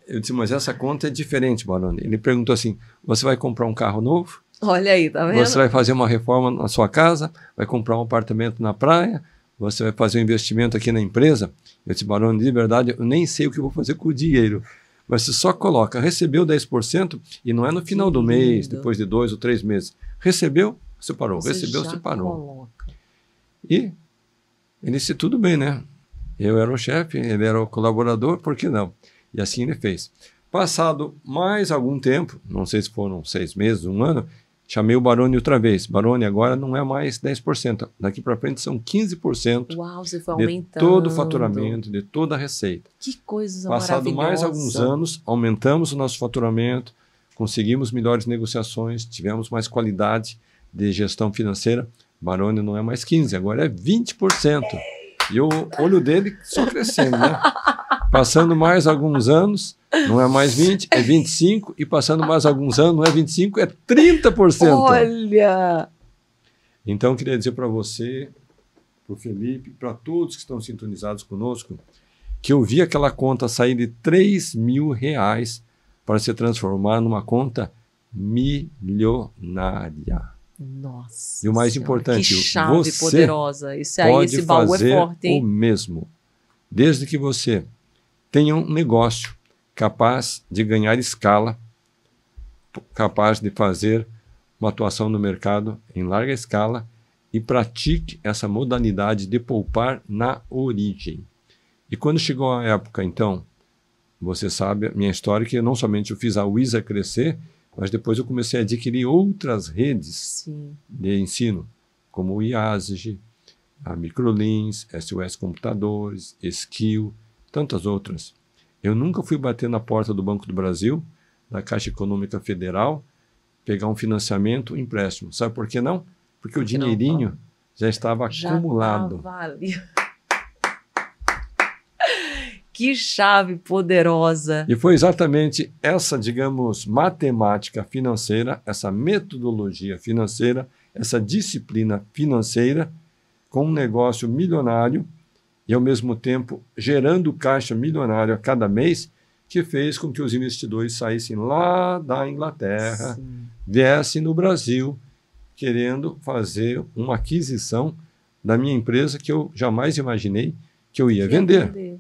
Eu disse, mas essa conta é diferente, Barone. Ele perguntou assim: você vai comprar um carro novo? Olha aí, tá vendo? Você vai fazer uma reforma na sua casa, vai comprar um apartamento na praia, você vai fazer um investimento aqui na empresa. Eu disse, Barone, de verdade, eu nem sei o que eu vou fazer com o dinheiro. Mas você só coloca, recebeu 10% e não é no final do mês, depois de dois ou três meses. Recebeu, separou. Você recebeu, separou. Coloca. E ele disse, tudo bem, né? Eu era o chefe, ele era o colaborador, por que não? E assim ele fez. Passado mais algum tempo, não sei se foram seis meses, um ano, chamei o Barone outra vez. Barone agora não é mais 10%, daqui para frente são 15%. Uau, você foi aumentando. De todo o faturamento, de toda a receita. Que coisa Passado mais alguns anos, aumentamos o nosso faturamento, conseguimos melhores negociações, tivemos mais qualidade de gestão financeira. Barone não é mais 15, agora é 20%. E o olho dele só crescendo, né? Passando mais alguns anos, não é mais 20, é 25. E passando mais alguns anos, não é 25, é 30%. Olha! Então, eu queria dizer para você, para o Felipe, para todos que estão sintonizados conosco, que eu vi aquela conta sair de 3 mil reais para se transformar numa conta milionária. Nossa. E o mais importante, que chave você poderosa. Isso aí, pode esse baú é fazer é forte, hein? o mesmo. Desde que você tenha um negócio capaz de ganhar escala, capaz de fazer uma atuação no mercado em larga escala e pratique essa modalidade de poupar na origem. E quando chegou a época, então, você sabe a minha história que não somente eu fiz a Wisa crescer, mas depois eu comecei a adquirir outras redes Sim. de ensino, como o IASG, a Microlins, SOS Computadores, Skill, tantas outras. Eu nunca fui bater na porta do Banco do Brasil, da Caixa Econômica Federal, pegar um financiamento, um empréstimo. Sabe por que não? Porque, Porque o dinheirinho não, já estava já tá acumulado. Vale. Que chave poderosa! E foi exatamente essa, digamos, matemática financeira, essa metodologia financeira, essa disciplina financeira, com um negócio milionário e, ao mesmo tempo, gerando caixa milionário a cada mês, que fez com que os investidores saíssem lá da Inglaterra, Sim. viessem no Brasil, querendo fazer uma aquisição da minha empresa que eu jamais imaginei que eu ia que vender.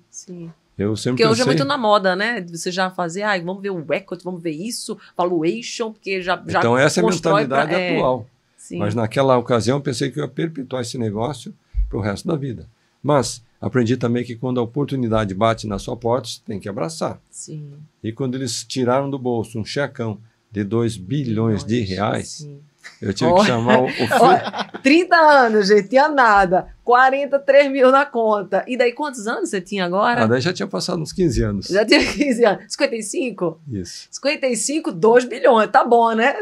Eu sempre porque pensei... hoje é muito na moda, né? Você já fazer, ah, vamos ver o equity, vamos ver isso, valuation, porque já. já então, essa é a mentalidade pra... É, atual. É... Mas naquela ocasião eu pensei que eu ia perpetuar esse negócio para o resto da vida. Mas Aprendi também que quando a oportunidade bate na sua porta, você tem que abraçar. Sim. E quando eles tiraram do bolso um checão de 2 bilhões, de reais, sim. eu tive oh. que chamar o, o filho. 30 anos, gente, tinha nada. 43 mil na conta. E daí quantos anos você tinha agora? Ah, daí já tinha passado uns 15 anos. Já tinha 15 anos. 55? Isso. 55, 2 bilhões. Tá bom, né?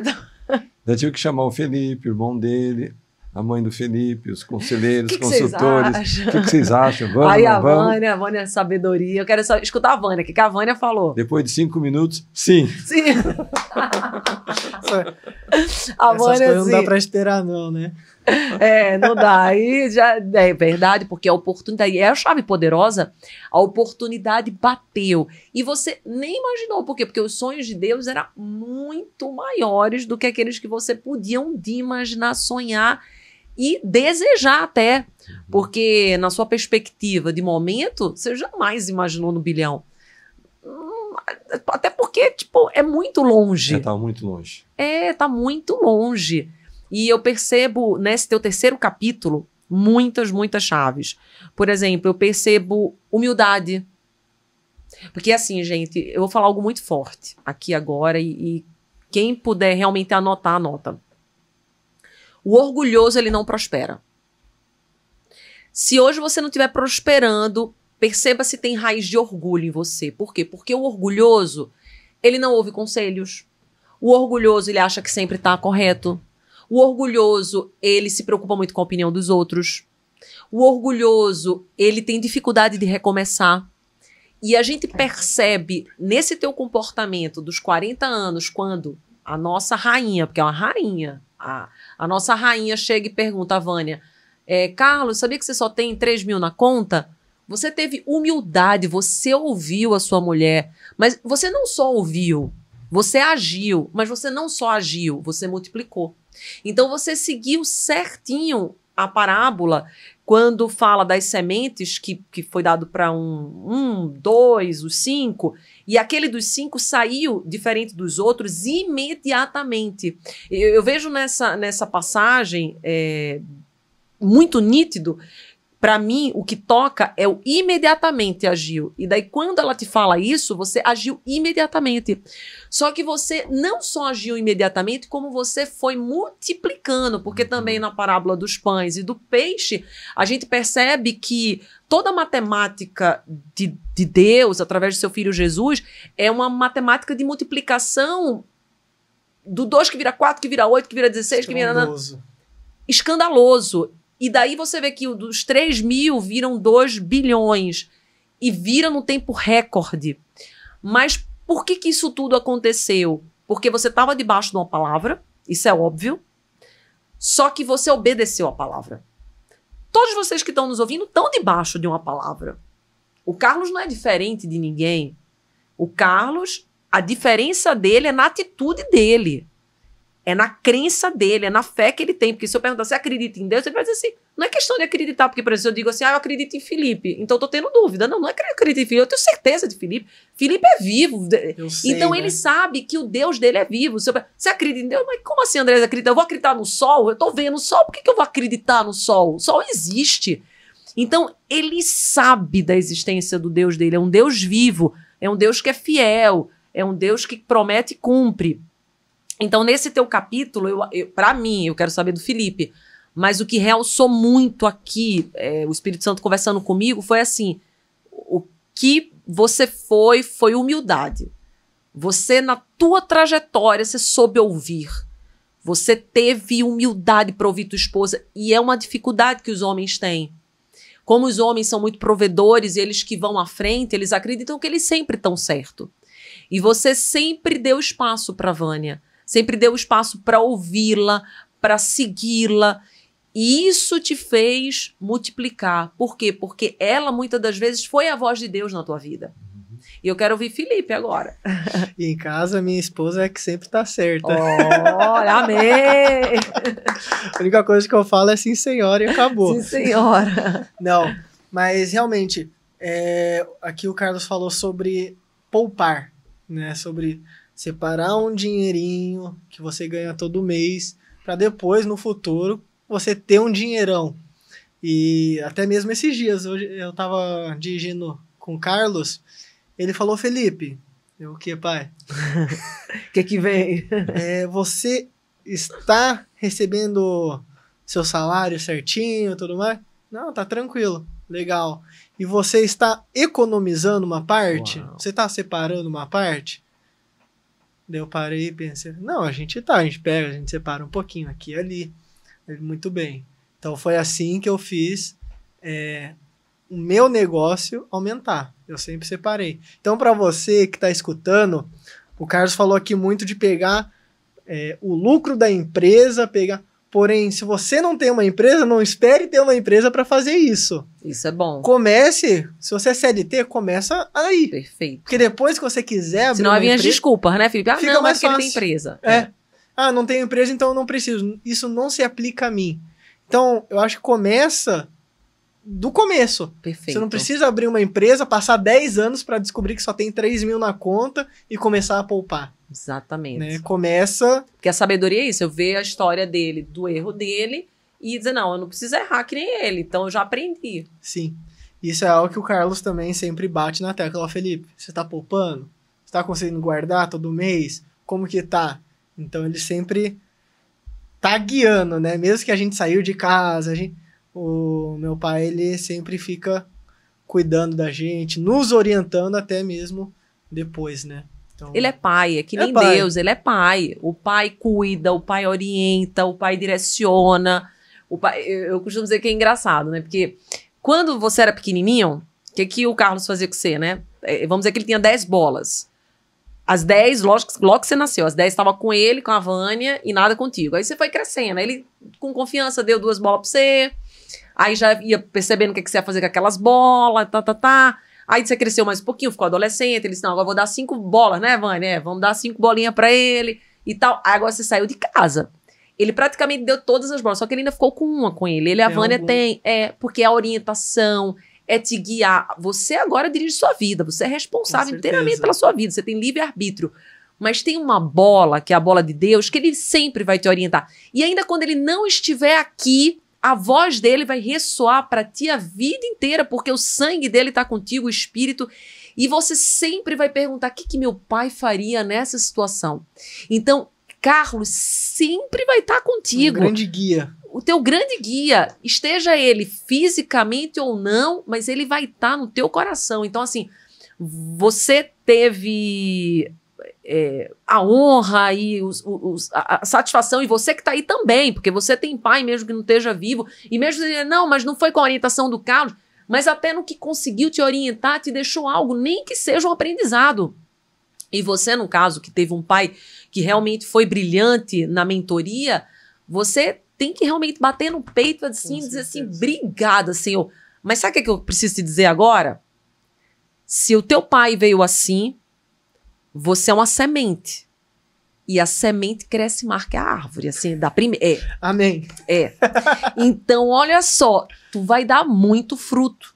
Eu tive que chamar o Felipe, o irmão dele, a mãe do Felipe, os conselheiros, que que consultores. O que, que, vocês acham? Vamos, Aí a vamos? Vânia, a Vânia é sabedoria. Eu quero só escutar a Vânia, o que, que a Vânia falou. Depois de cinco minutos, sim. Sim. a Vânia, coisas sim. não dá assim, para esperar não, né? É, não dá. Aí já é verdade, porque a oportunidade é a chave poderosa. A oportunidade bateu e você nem imaginou por quê? Porque os sonhos de Deus eram muito maiores do que aqueles que você podia um dia imaginar sonhar e desejar até, uhum. porque na sua perspectiva de momento, você jamais imaginou no bilhão. Hum, até porque, tipo, é muito longe. É, tá muito longe. É, tá muito longe. E eu percebo nesse teu terceiro capítulo muitas, muitas chaves. Por exemplo, eu percebo humildade. Porque assim, gente, eu vou falar algo muito forte aqui agora e, e quem puder realmente anotar, anota. O orgulhoso, ele não prospera. Se hoje você não estiver prosperando, perceba se tem raiz de orgulho em você. Por quê? Porque o orgulhoso, ele não ouve conselhos. O orgulhoso, ele acha que sempre está correto. O orgulhoso, ele se preocupa muito com a opinião dos outros. O orgulhoso, ele tem dificuldade de recomeçar. E a gente percebe nesse teu comportamento dos 40 anos, quando a nossa rainha, porque é uma rainha, a, a nossa rainha chega e pergunta a Vânia: é, Carlos, sabia que você só tem 3 mil na conta? Você teve humildade, você ouviu a sua mulher, mas você não só ouviu, você agiu, mas você não só agiu, você multiplicou. Então você seguiu certinho a parábola quando fala das sementes que, que foi dado para um, um, dois, os cinco, e aquele dos cinco saiu diferente dos outros imediatamente. Eu, eu vejo nessa, nessa passagem é, muito nítido para mim, o que toca é o imediatamente agiu. E daí, quando ela te fala isso, você agiu imediatamente. Só que você não só agiu imediatamente, como você foi multiplicando, porque também na parábola dos pães e do peixe, a gente percebe que toda a matemática de, de Deus, através do seu filho Jesus, é uma matemática de multiplicação do 2 que vira 4, que vira 8, que vira 16, que vira. Escandaloso. E daí você vê que dos 3 mil viram 2 bilhões. E vira no tempo recorde. Mas por que, que isso tudo aconteceu? Porque você estava debaixo de uma palavra, isso é óbvio. Só que você obedeceu a palavra. Todos vocês que estão nos ouvindo estão debaixo de uma palavra. O Carlos não é diferente de ninguém. O Carlos, a diferença dele é na atitude dele. É na crença dele, é na fé que ele tem. Porque se eu perguntar, se acredita em Deus? Ele vai dizer assim, não é questão de acreditar. Porque, por exemplo, eu digo assim, ah, eu acredito em Felipe. Então, eu tô tendo dúvida. Não, não é que eu acredito em Felipe. Eu tenho certeza de Felipe. Felipe é vivo. Sei, então, né? ele sabe que o Deus dele é vivo. Você acredita em Deus? Mas como assim, André, acredita? Eu vou acreditar no sol? Eu tô vendo o sol. Por que, que eu vou acreditar no sol? O sol existe. Então, ele sabe da existência do Deus dele. É um Deus vivo. É um Deus que é fiel. É um Deus que promete e cumpre. Então, nesse teu capítulo, eu, eu para mim, eu quero saber do Felipe, mas o que realçou muito aqui, é, o Espírito Santo conversando comigo, foi assim: o que você foi, foi humildade. Você, na tua trajetória, você soube ouvir. Você teve humildade para ouvir tua esposa. E é uma dificuldade que os homens têm. Como os homens são muito provedores e eles que vão à frente, eles acreditam que eles sempre estão certo. E você sempre deu espaço para Vânia sempre deu espaço para ouvi-la, para segui-la. E isso te fez multiplicar. Por quê? Porque ela, muitas das vezes, foi a voz de Deus na tua vida. E eu quero ouvir Felipe agora. E em casa, minha esposa é que sempre tá certa. Olha, amei! A única coisa que eu falo é sim, senhora, e acabou. Sim, senhora. Não, mas realmente, é, aqui o Carlos falou sobre poupar, né? Sobre separar um dinheirinho que você ganha todo mês, para depois, no futuro, você ter um dinheirão. E até mesmo esses dias, hoje eu estava dirigindo com o Carlos, ele falou, Felipe, eu o que, pai? O que que vem? é, você está recebendo seu salário certinho tudo mais? Não, tá tranquilo. Legal. E você está economizando uma parte? Uau. Você está separando uma parte? Daí eu parei e pensei, não, a gente tá, a gente pega, a gente separa um pouquinho aqui e ali. Muito bem. Então foi assim que eu fiz é, o meu negócio aumentar. Eu sempre separei. Então, para você que está escutando, o Carlos falou aqui muito de pegar é, o lucro da empresa, pegar. Porém, se você não tem uma empresa, não espere ter uma empresa para fazer isso. Isso é bom. Comece, se você é CLT, começa aí. Perfeito. Porque depois que você quiser abrir Senão uma vem as desculpas, né, Felipe? Ah, fica não, mais é fácil. tem empresa. É. é. Ah, não tenho empresa, então eu não preciso. Isso não se aplica a mim. Então, eu acho que começa do começo. Perfeito. Você não precisa abrir uma empresa, passar 10 anos para descobrir que só tem 3 mil na conta e começar a poupar. Exatamente. Né? Começa. Porque a sabedoria é isso, eu ver a história dele, do erro dele, e dizer, não, eu não preciso errar que nem ele, então eu já aprendi. Sim. Isso é algo que o Carlos também sempre bate na tecla. Felipe, você está poupando? Você está conseguindo guardar todo mês? Como que tá? Então ele sempre tá guiando, né? Mesmo que a gente saiu de casa, a gente o meu pai ele sempre fica cuidando da gente, nos orientando até mesmo depois, né? Então, ele é pai, é que é nem é Deus, ele é pai. O pai cuida, o pai orienta, o pai direciona. O pai, eu, costumo dizer que é engraçado, né? Porque quando você era pequenininho, o que, que o Carlos fazia com você, né? É, vamos dizer que ele tinha 10 bolas. As 10, lógico, logo que você nasceu, as 10 estava com ele, com a Vânia e nada contigo. Aí você foi crescendo. Aí ele, com confiança, deu duas bolas pra você, Aí já ia percebendo o que, é que você ia fazer com aquelas bolas, tá, tá, tá. Aí você cresceu mais um pouquinho, ficou adolescente. Ele disse: Não, agora vou dar cinco bolas, né, Vânia? É, vamos dar cinco bolinhas para ele e tal. Aí agora você saiu de casa. Ele praticamente deu todas as bolas, só que ele ainda ficou com uma com ele. Ele, a tem Vânia algum. tem. É, porque a é orientação é te guiar. Você agora dirige sua vida, você é responsável inteiramente pela sua vida, você tem livre-arbítrio. Mas tem uma bola, que é a bola de Deus, que ele sempre vai te orientar. E ainda quando ele não estiver aqui, a voz dele vai ressoar para ti a vida inteira, porque o sangue dele está contigo, o espírito. E você sempre vai perguntar: o que, que meu pai faria nessa situação? Então, Carlos sempre vai estar tá contigo. Um grande guia. O teu grande guia, esteja ele fisicamente ou não, mas ele vai estar tá no teu coração. Então, assim, você teve é, a honra e os, os, a satisfação, e você que está aí também, porque você tem pai mesmo que não esteja vivo, e mesmo não, mas não foi com a orientação do Carlos, mas até no que conseguiu te orientar, te deixou algo, nem que seja um aprendizado. E você, no caso, que teve um pai que realmente foi brilhante na mentoria, você tem que realmente bater no peito assim, dizer assim, assim obrigada, Senhor. Mas sabe o que, é que eu preciso te dizer agora? Se o teu pai veio assim, você é uma semente. E a semente cresce mais que a árvore, assim, da primeira. É. Amém. É. Então, olha só, tu vai dar muito fruto.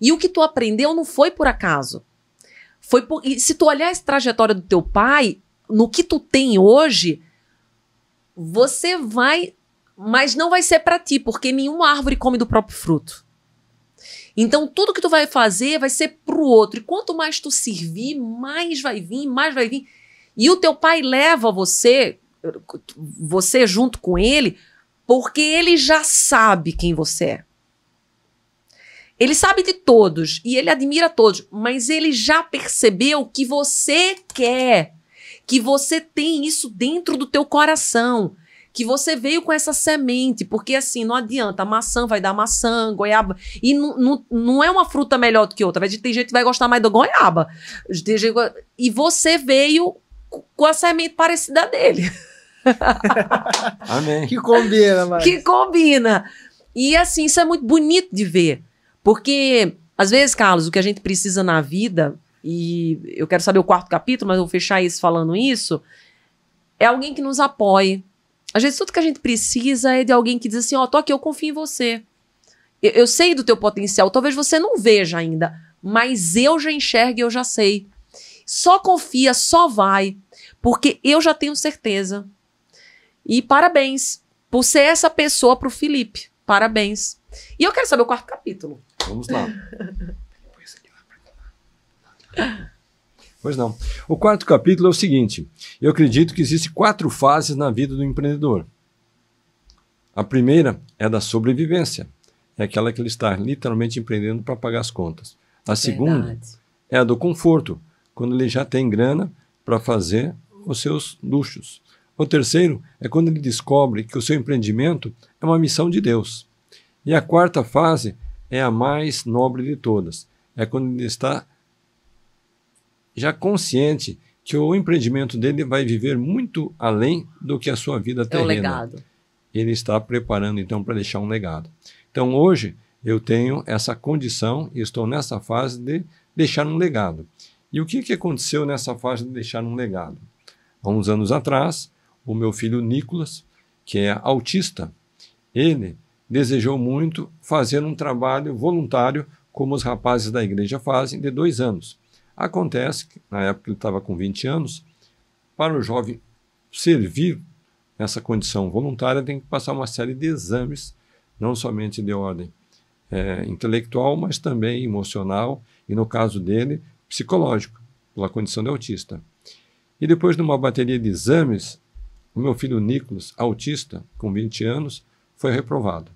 E o que tu aprendeu não foi por acaso. Foi por... E se tu olhar essa trajetória do teu pai, no que tu tem hoje, você vai, mas não vai ser para ti, porque nenhuma árvore come do próprio fruto. Então, tudo que tu vai fazer vai ser pro outro. E quanto mais tu servir, mais vai vir, mais vai vir. E o teu pai leva você, você junto com ele, porque ele já sabe quem você é. Ele sabe de todos e ele admira todos, mas ele já percebeu que você quer, que você tem isso dentro do teu coração que você veio com essa semente, porque assim, não adianta, maçã vai dar maçã, goiaba, e não, não, é uma fruta melhor do que outra, tem gente que vai gostar mais da goiaba, gente, e você veio com a semente parecida dele. Amém. Que combina, mas... Que combina. E assim, isso é muito bonito de ver, porque às vezes, Carlos, o que a gente precisa na vida, e eu quero saber o quarto capítulo, mas eu vou fechar isso falando isso, é alguém que nos apoie, às vezes tudo que a gente precisa é de alguém que diz assim, ó, oh, tô aqui, eu confio em você. Eu, eu sei do teu potencial, talvez você não veja ainda, mas eu já enxergo e eu já sei. Só confia, só vai, porque eu já tenho certeza. E parabéns por ser essa pessoa pro Felipe. Parabéns. E eu quero saber o quarto capítulo. Vamos lá. Pois não. O quarto capítulo é o seguinte: eu acredito que existem quatro fases na vida do empreendedor. A primeira é da sobrevivência, é aquela que ele está literalmente empreendendo para pagar as contas. A Verdade. segunda é a do conforto, quando ele já tem grana para fazer os seus luxos. O terceiro é quando ele descobre que o seu empreendimento é uma missão de Deus. E a quarta fase é a mais nobre de todas, é quando ele está já consciente que o empreendimento dele vai viver muito além do que a sua vida terrena. É um legado. Ele está preparando então para deixar um legado. Então hoje eu tenho essa condição e estou nessa fase de deixar um legado. E o que, que aconteceu nessa fase de deixar um legado? Há uns anos atrás, o meu filho Nicolas, que é autista, ele desejou muito fazer um trabalho voluntário como os rapazes da igreja fazem, de dois anos. Acontece que, na época, ele estava com 20 anos, para o jovem servir nessa condição voluntária, tem que passar uma série de exames, não somente de ordem é, intelectual, mas também emocional e, no caso dele, psicológico, pela condição de autista. E depois de uma bateria de exames, o meu filho Nicolas, autista, com 20 anos, foi reprovado.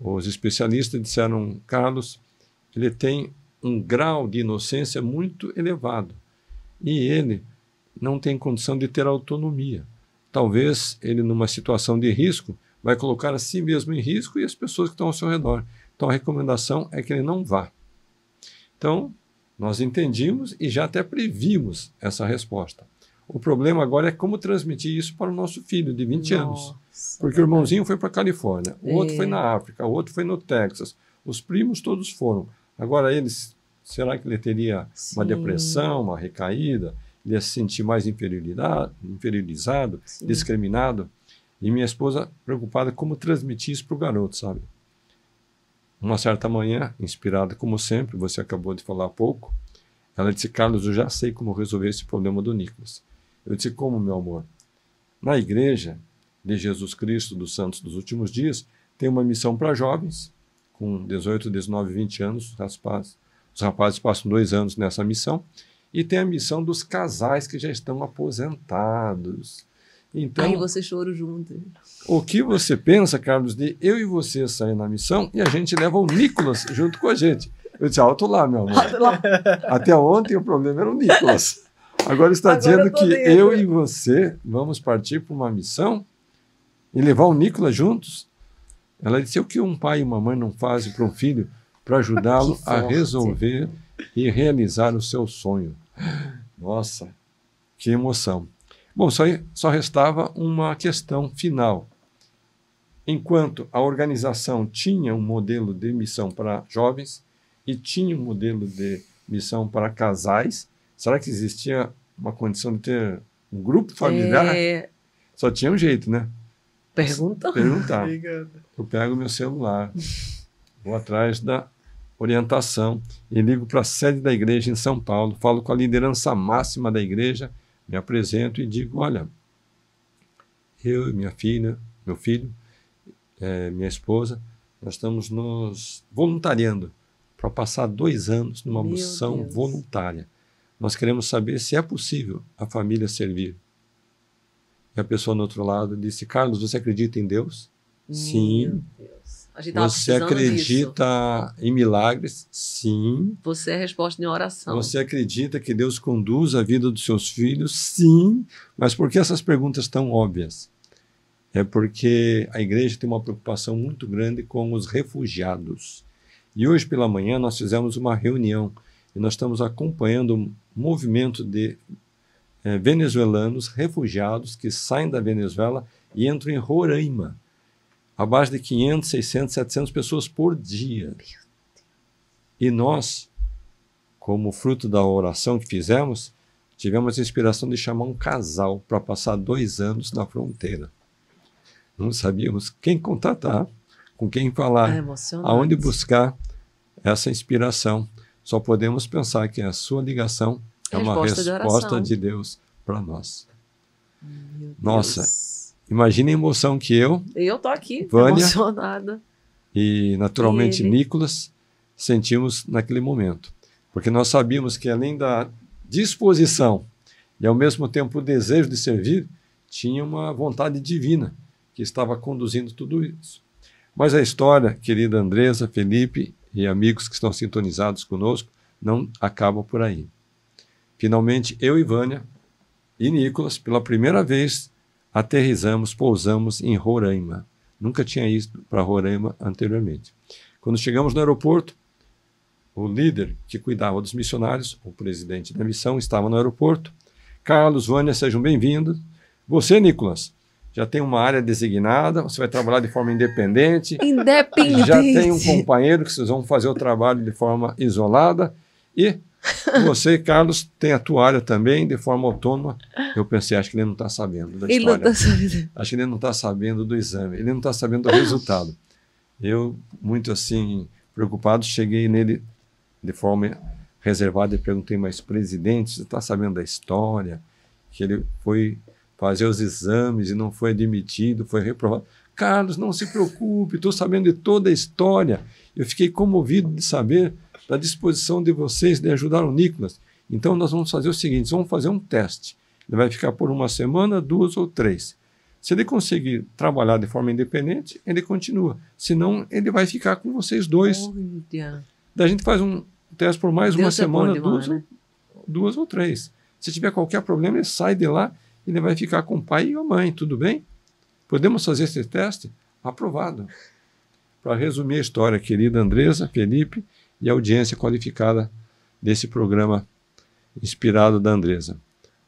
Os especialistas disseram, Carlos, ele tem um grau de inocência muito elevado. E ele não tem condição de ter autonomia. Talvez ele, numa situação de risco, vai colocar a si mesmo em risco e as pessoas que estão ao seu redor. Então a recomendação é que ele não vá. Então, nós entendimos e já até previmos essa resposta. O problema agora é como transmitir isso para o nosso filho de 20 Nossa, anos. Porque o irmãozinho né? foi para a Califórnia, o outro foi é. na África, o outro foi no Texas, os primos todos foram. Agora, ele será que ele teria Sim. uma depressão, uma recaída? Ele ia se sentir mais inferiorizado, Sim. discriminado? E minha esposa preocupada como transmitir isso para o garoto, sabe? Uma certa manhã, inspirada como sempre, você acabou de falar há pouco, ela disse: Carlos, eu já sei como resolver esse problema do Nicolas. Eu disse: Como, meu amor? Na igreja de Jesus Cristo dos Santos dos Últimos Dias, tem uma missão para jovens com 18, 19, 20 anos, rapazes, os rapazes passam dois anos nessa missão, e tem a missão dos casais que já estão aposentados. Então, Aí você chora junto. O que você pensa, Carlos, de eu e você sair na missão e a gente leva o Nicolas junto com a gente? Eu disse, alto ah, lá, meu amor. Ah, Até ontem o problema era o Nicolas. Agora está Agora dizendo eu que dentro. eu e você vamos partir para uma missão e levar o Nicolas juntos? Ela disse: o que um pai e uma mãe não fazem para um filho para ajudá-lo a resolver e realizar o seu sonho. Nossa, que emoção. Bom, só, só restava uma questão final. Enquanto a organização tinha um modelo de missão para jovens e tinha um modelo de missão para casais, será que existia uma condição de ter um grupo familiar? É... Só tinha um jeito, né? Pergunta? Perguntar. Obrigado. Eu pego meu celular, vou atrás da orientação e ligo para a sede da igreja em São Paulo, falo com a liderança máxima da igreja, me apresento e digo: olha, eu e minha filha, meu filho, é, minha esposa, nós estamos nos voluntariando para passar dois anos numa meu missão Deus. voluntária. Nós queremos saber se é possível a família servir. E a pessoa no outro lado disse: Carlos, você acredita em Deus? Meu Sim. Deus. Você acredita disso. em milagres? Sim. Você é resposta em oração. Você acredita que Deus conduz a vida dos seus filhos? Sim. Mas por que essas perguntas tão óbvias? É porque a igreja tem uma preocupação muito grande com os refugiados. E hoje pela manhã nós fizemos uma reunião e nós estamos acompanhando o movimento de é, venezuelanos refugiados que saem da Venezuela e entram em Roraima, abaixo de 500, 600, 700 pessoas por dia. E nós, como fruto da oração que fizemos, tivemos a inspiração de chamar um casal para passar dois anos na fronteira. Não sabíamos quem contatar, com quem falar, é aonde buscar essa inspiração. Só podemos pensar que a sua ligação é uma resposta, de, de, Deus para nós. Meu Nossa, Deus. imagina a emoção que eu. Eu tô aqui, Vânia, emocionada. E naturalmente e Nicolas sentimos naquele momento. Porque nós sabíamos que além da disposição e ao mesmo tempo o desejo de servir, tinha uma vontade divina que estava conduzindo tudo isso. Mas a história, querida Andresa, Felipe e amigos que estão sintonizados conosco, não acaba por aí. Finalmente, eu e Vânia e Nicolas, pela primeira vez, aterrizamos, pousamos em Roraima. Nunca tinha ido para Roraima anteriormente. Quando chegamos no aeroporto, o líder que cuidava dos missionários, o presidente da missão, estava no aeroporto. Carlos, Vânia, sejam bem-vindos. Você, Nicolas, já tem uma área designada, você vai trabalhar de forma independente. Independente. Já tem um companheiro que vocês vão fazer o trabalho de forma isolada. E Você, Carlos, tem a toalha também de forma autônoma. Eu pensei, acho que ele não está sabendo da ele história. Não tá sabendo. Acho que ele não está sabendo do exame, ele não está sabendo do resultado. Eu, muito assim, preocupado, cheguei nele de forma reservada e perguntei, mas presidente, você está sabendo da história? Que ele foi fazer os exames e não foi admitido, foi reprovado. Carlos, não se preocupe, estou sabendo de toda a história. Eu fiquei comovido de saber da disposição de vocês de ajudar o Nicolas. Então, nós vamos fazer o seguinte: vamos fazer um teste. Ele vai ficar por uma semana, duas ou três. Se ele conseguir trabalhar de forma independente, ele continua. Senão, ele vai ficar com vocês dois. Da a gente faz um teste por mais Deus uma é semana, duas, né? duas ou três. Se tiver qualquer problema, ele sai de lá, ele vai ficar com o pai e a mãe, tudo bem? Podemos fazer esse teste? Aprovado. Para resumir a história, querida Andresa, Felipe, e audiência qualificada desse programa inspirado da Andresa.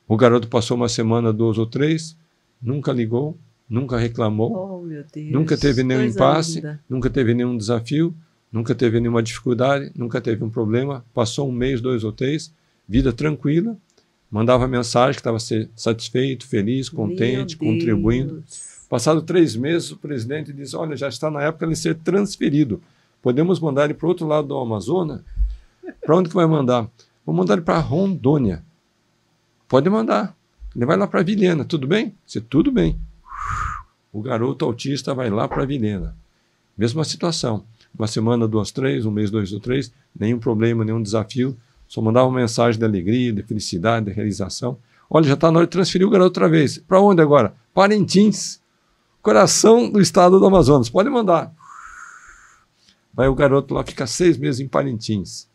O garoto passou uma semana, duas ou três, nunca ligou, nunca reclamou, oh, nunca teve nenhum pois impasse, ainda. nunca teve nenhum desafio, nunca teve nenhuma dificuldade, nunca teve um problema. Passou um mês, dois ou três, vida tranquila, mandava mensagem que estava satisfeito, feliz, contente, contribuindo. Passado três meses, o presidente diz: Olha, já está na época de ser transferido. Podemos mandar ele para o outro lado do Amazonas? Para onde que vai mandar? Vou mandar ele para Rondônia. Pode mandar. Ele vai lá para Vilhena, tudo bem? Se tudo bem. O garoto autista vai lá para Vilhena. Mesma situação. Uma semana, duas, três, um mês, dois ou três, nenhum problema, nenhum desafio. Só mandar uma mensagem de alegria, de felicidade, de realização. Olha, já está na hora de transferir o garoto outra vez. Para onde agora? Parintins, coração do estado do Amazonas. Pode mandar. Vai o garoto lá ficar seis meses em Parintins.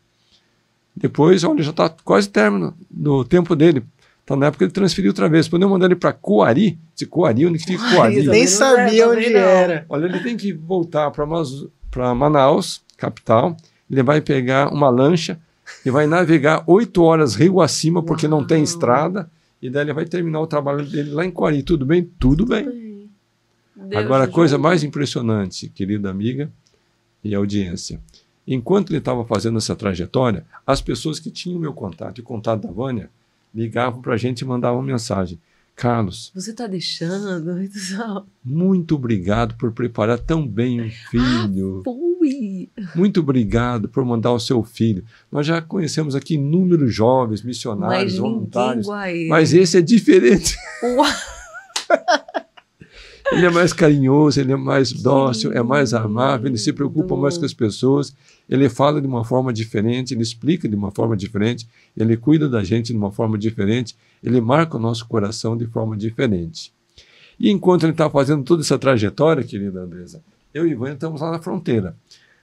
Depois, olha, já está quase término do tempo dele. Então, na época, ele transferiu outra vez. Quando eu mandei ele para Coari, de Coari, onde fica Coari? Ele nem sabia onde era. era. Olha, ele tem que voltar para Manaus, capital. Ele vai pegar uma lancha e vai navegar oito horas rio acima, porque Uau. não tem estrada. E daí ele vai terminar o trabalho dele lá em Coari. Tudo bem? Tudo bem. Deus Agora, a coisa mais impressionante, querida amiga, e audiência. Enquanto ele estava fazendo essa trajetória, as pessoas que tinham meu contato e o contato da Vânia ligavam para a gente e mandavam mensagem. Carlos. Você está deixando, Muito obrigado por preparar tão bem um filho. Ah, foi. Muito obrigado por mandar o seu filho. Nós já conhecemos aqui inúmeros jovens, missionários, mas voluntários. Mas esse é diferente. Uau. Ele é mais carinhoso, ele é mais dócil, Sim. é mais amável, ele se preocupa mais com as pessoas, ele fala de uma forma diferente, ele explica de uma forma diferente, ele cuida da gente de uma forma diferente, ele marca o nosso coração de forma diferente. E enquanto ele está fazendo toda essa trajetória, querida Andresa, eu e Ivan estamos lá na fronteira,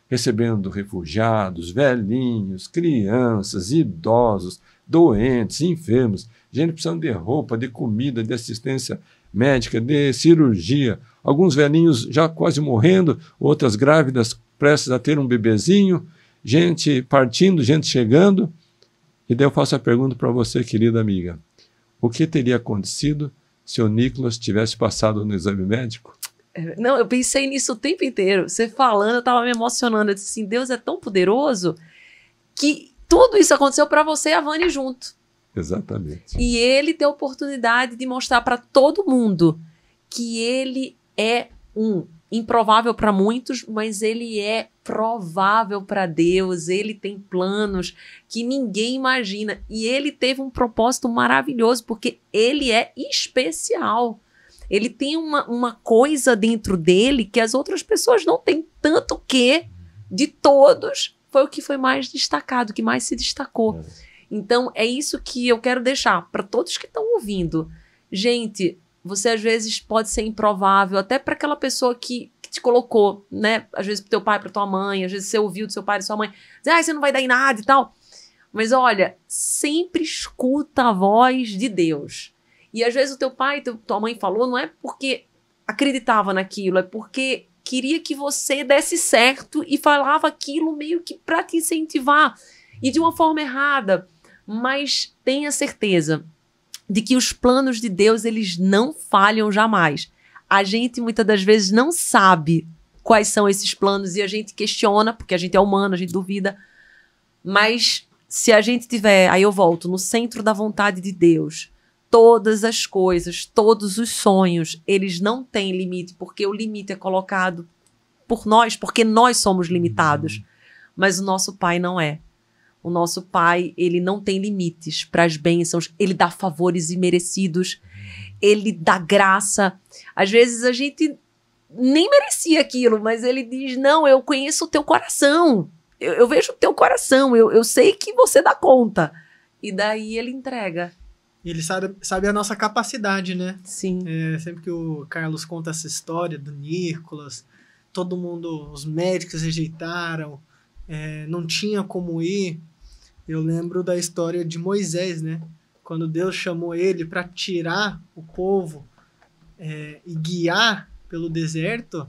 recebendo refugiados, velhinhos, crianças, idosos, doentes, enfermos, gente precisando de roupa, de comida, de assistência médica, de cirurgia. Alguns velhinhos já quase morrendo, outras grávidas prestes a ter um bebezinho, gente partindo, gente chegando. E daí eu faço a pergunta para você, querida amiga: o que teria acontecido se o Nicolas tivesse passado no exame médico? É, não, eu pensei nisso o tempo inteiro. Você falando, eu estava me emocionando. Eu disse assim: Deus é tão poderoso que tudo isso aconteceu para você e a Vani junto. Exatamente. E ele tem a oportunidade de mostrar para todo mundo que ele é um improvável para muitos, mas ele é provável para Deus, ele tem planos que ninguém imagina e ele teve um propósito maravilhoso porque ele é especial. Ele tem uma, uma coisa dentro dele que as outras pessoas não têm, tanto que de todos foi o que foi mais destacado, que mais se destacou. É então, é isso que eu quero deixar para todos que estão ouvindo. Gente, você às vezes pode ser improvável, até para aquela pessoa que, que, te colocou, né? Às vezes pro teu pai, para tua mãe, às vezes você ouviu do seu pai, da sua mãe, dizer, ah, você não vai dar em nada e tal. Mas olha, sempre escuta a voz de Deus. E às vezes o teu pai, teu, tua mãe falou, não é porque acreditava naquilo, é porque queria que você desse certo e falava aquilo meio que para te incentivar. E de uma forma errada mas tenha certeza de que os planos de Deus eles não falham jamais. A gente muitas das vezes não sabe quais são esses planos e a gente questiona, porque a gente é humano, a gente duvida. Mas se a gente tiver, aí eu volto, no centro da vontade de Deus, todas as coisas, todos os sonhos, eles não têm limite, porque o limite é colocado por nós, porque nós somos limitados. Uhum. Mas o nosso Pai não é. O nosso Pai, ele não tem limites para as bênçãos, ele dá favores imerecidos, ele dá graça. Às vezes a gente nem merecia aquilo, mas ele diz: Não, eu conheço o teu coração, eu, eu vejo o teu coração, eu, eu sei que você dá conta. E daí ele entrega. E ele sabe, sabe a nossa capacidade, né? Sim. É, sempre que o Carlos conta essa história do Nicolas, todo mundo, os médicos rejeitaram, é, não tinha como ir. Eu lembro da história de Moisés, né? Quando Deus chamou ele para tirar o povo é, e guiar pelo deserto,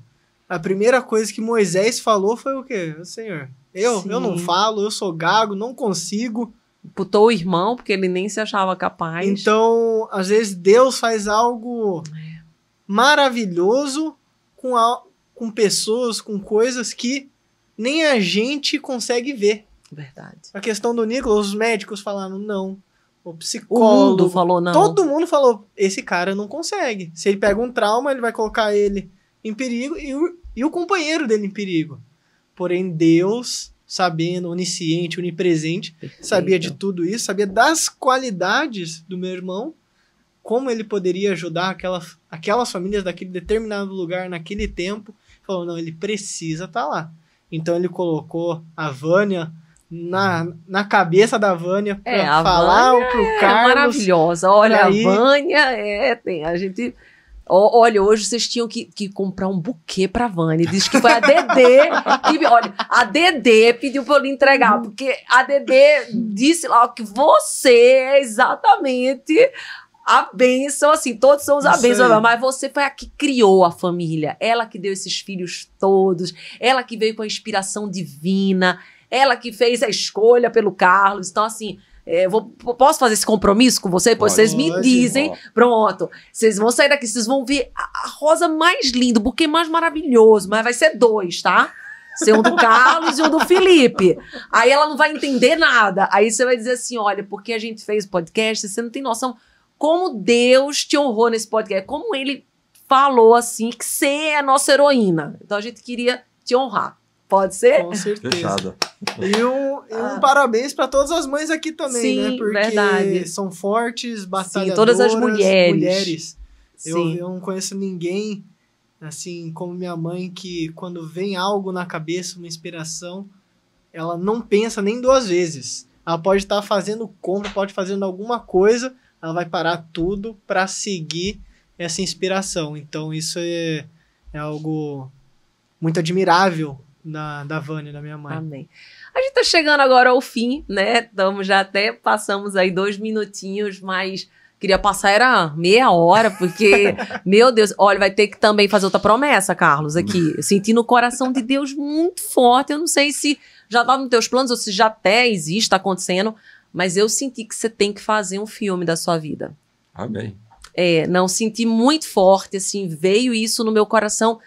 a primeira coisa que Moisés falou foi o quê? O Senhor, eu, eu não falo, eu sou gago, não consigo. Putou o irmão, porque ele nem se achava capaz. Então, às vezes, Deus faz algo maravilhoso com, a, com pessoas, com coisas que nem a gente consegue ver. Verdade. A questão do Nicolas, os médicos falaram não. O psicólogo. O mundo falou não. Todo mundo falou: esse cara não consegue. Se ele pega um trauma, ele vai colocar ele em perigo e o, e o companheiro dele em perigo. Porém, Deus, sabendo, onisciente, onipresente, Perfeito. sabia de tudo isso, sabia das qualidades do meu irmão, como ele poderia ajudar aquela, aquelas famílias daquele determinado lugar naquele tempo. Falou: não, ele precisa estar tá lá. Então, ele colocou a Vânia na, na cabeça da Vânia para é, falar Vânia pro é Carlos. É maravilhosa. Olha, aí... a Vânia é, tem, a gente Olha, hoje vocês tinham que, que comprar um buquê pra Vânia. Diz que foi a Dedê que, olha, a Dedê pediu pra eu lhe entregar, porque a Dedê disse lá que você é exatamente a bênção, assim, todos somos a bênção, mas você foi a que criou a família, ela que deu esses filhos todos, ela que veio com a inspiração divina, ela que fez a escolha pelo Carlos. Então, assim, é, vou, posso fazer esse compromisso com você? Pois vocês me dizem. Pronto. Vocês vão sair daqui, vocês vão ver a, a, rosa mais linda, o buquê mais maravilhoso. Mas vai ser dois, tá? Ser um do Carlos e um do Felipe. Aí ela não vai entender nada. Aí você vai dizer assim: olha, porque a gente fez o podcast, você não tem noção como Deus te honrou nesse podcast. Como ele falou assim que você é a nossa heroína. Então a gente queria te honrar. Pode ser? Com certeza. Fechado. E um, um ah. parabéns para todas as mães aqui também, né? Sim, né? Porque verdade. são fortes, batalhadoras. Sim, todas as mulheres. mulheres. Eu, eu não conheço ninguém, assim, como minha mãe, que quando vem algo na cabeça, uma inspiração, ela não pensa nem duas vezes. Ela pode estar tá fazendo compra, pode fazendo alguma coisa, ela vai parar tudo para seguir essa inspiração. Então isso é, é algo muito admirável da, da Vânia, da minha mãe. Amém. A gente está chegando agora ao fim, né? Estamos já até passamos aí dois minutinhos, mas queria passar era meia hora, porque, meu Deus, olha, vai ter que também fazer outra promessa, Carlos, aqui. Eu senti no coração de Deus muito forte. Eu não sei se já estava nos teus planos ou se já até existe, está acontecendo, mas eu senti que você tem que fazer um filme da sua vida. Amém. É, não senti muito forte, assim, veio isso no meu coração.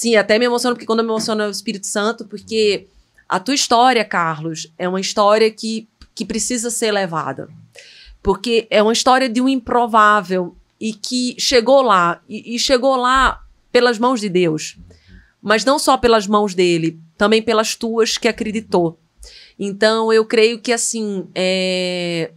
Sim, até me emociono, porque quando eu me emociono é o Espírito Santo, porque a tua história, Carlos, é uma história que, que precisa ser levada. Porque é uma história de um improvável e que chegou lá, e, e chegou lá pelas mãos de Deus. Mas não só pelas mãos dele, também pelas tuas que acreditou. Então, eu creio que, assim, é...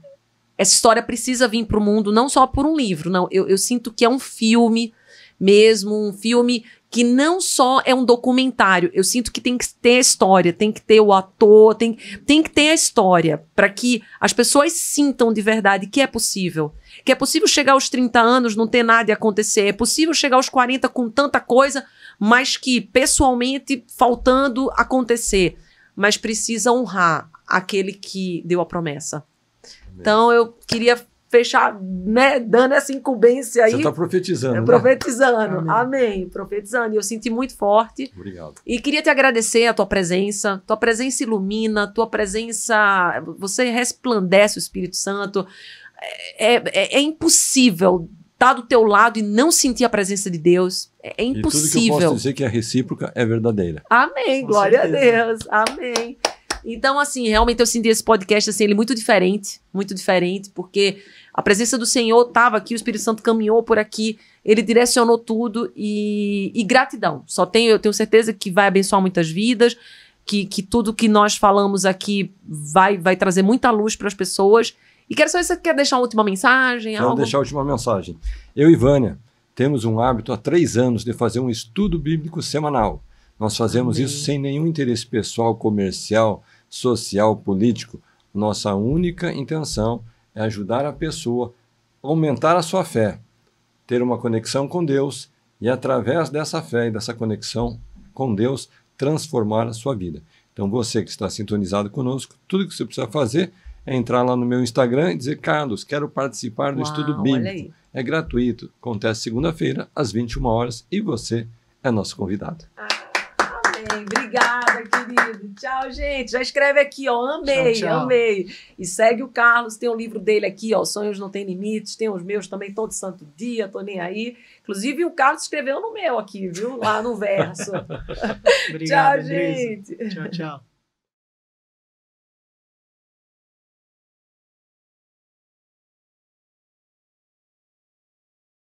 essa história precisa vir para o mundo, não só por um livro, não. Eu, eu, sinto que é um filme mesmo, um filme que não só é um documentário, eu sinto que tem que ter a história, tem que ter o ator, tem, tem que ter a história, para que as pessoas sintam de verdade que é possível. Que é possível chegar aos 30 anos, não ter nada e acontecer, é possível chegar aos 40 com tanta coisa, mas que pessoalmente faltando acontecer. Mas precisa honrar aquele que deu a promessa. Então eu queria fechar, né, dando essa incumbência aí. Você está profetizando. É, profetizando. Né? Amém. Amém. Profetizando. E eu senti muito forte. Obrigado. E queria te agradecer a tua presença. Tua presença ilumina, tua presença. Você resplandece o Espírito Santo. É, é, é, é impossível estar tá do teu lado e não sentir a presença de Deus. É, impossível. É e tudo que eu posso dizer que a é recíproca é verdadeira. Amém. Com glória certeza. a Deus. Amém. Então, assim, realmente eu senti esse podcast, assim, ele muito diferente, muito diferente, porque a presença do Senhor estava aqui, o Espírito Santo caminhou por aqui, ele direcionou tudo e, e gratidão. Só tenho, eu tenho certeza que vai abençoar muitas vidas, que, que tudo que nós falamos aqui vai, vai trazer muita luz para as pessoas. E quero saber se você quer deixar uma última mensagem. Quero algo? deixar a última mensagem. Eu e Vânia temos um hábito há três anos de fazer um estudo bíblico semanal. Nós fazemos Amém. isso sem nenhum interesse pessoal, comercial, social, político. Nossa única intenção é ajudar a pessoa a aumentar a sua fé, ter uma conexão com Deus e, através dessa fé e dessa conexão com Deus, transformar a sua vida. Então, você que está sintonizado conosco, tudo que você precisa fazer é entrar lá no meu Instagram e dizer: Carlos, quero participar do Uau, estudo bíblico. É gratuito, acontece segunda-feira às 21 horas e você é nosso convidado. Ah. Obrigada, querido. Tchau, gente. Já escreve aqui, ó. Amei, tchau, tchau. amei. E segue o Carlos, tem o um livro dele aqui, ó. Sonhos não tem limites, tem os meus também todo santo dia, tô nem aí. Inclusive, o Carlos escreveu no meu aqui, viu? Lá no verso. Obrigado, tchau, gente. Tchau, tchau.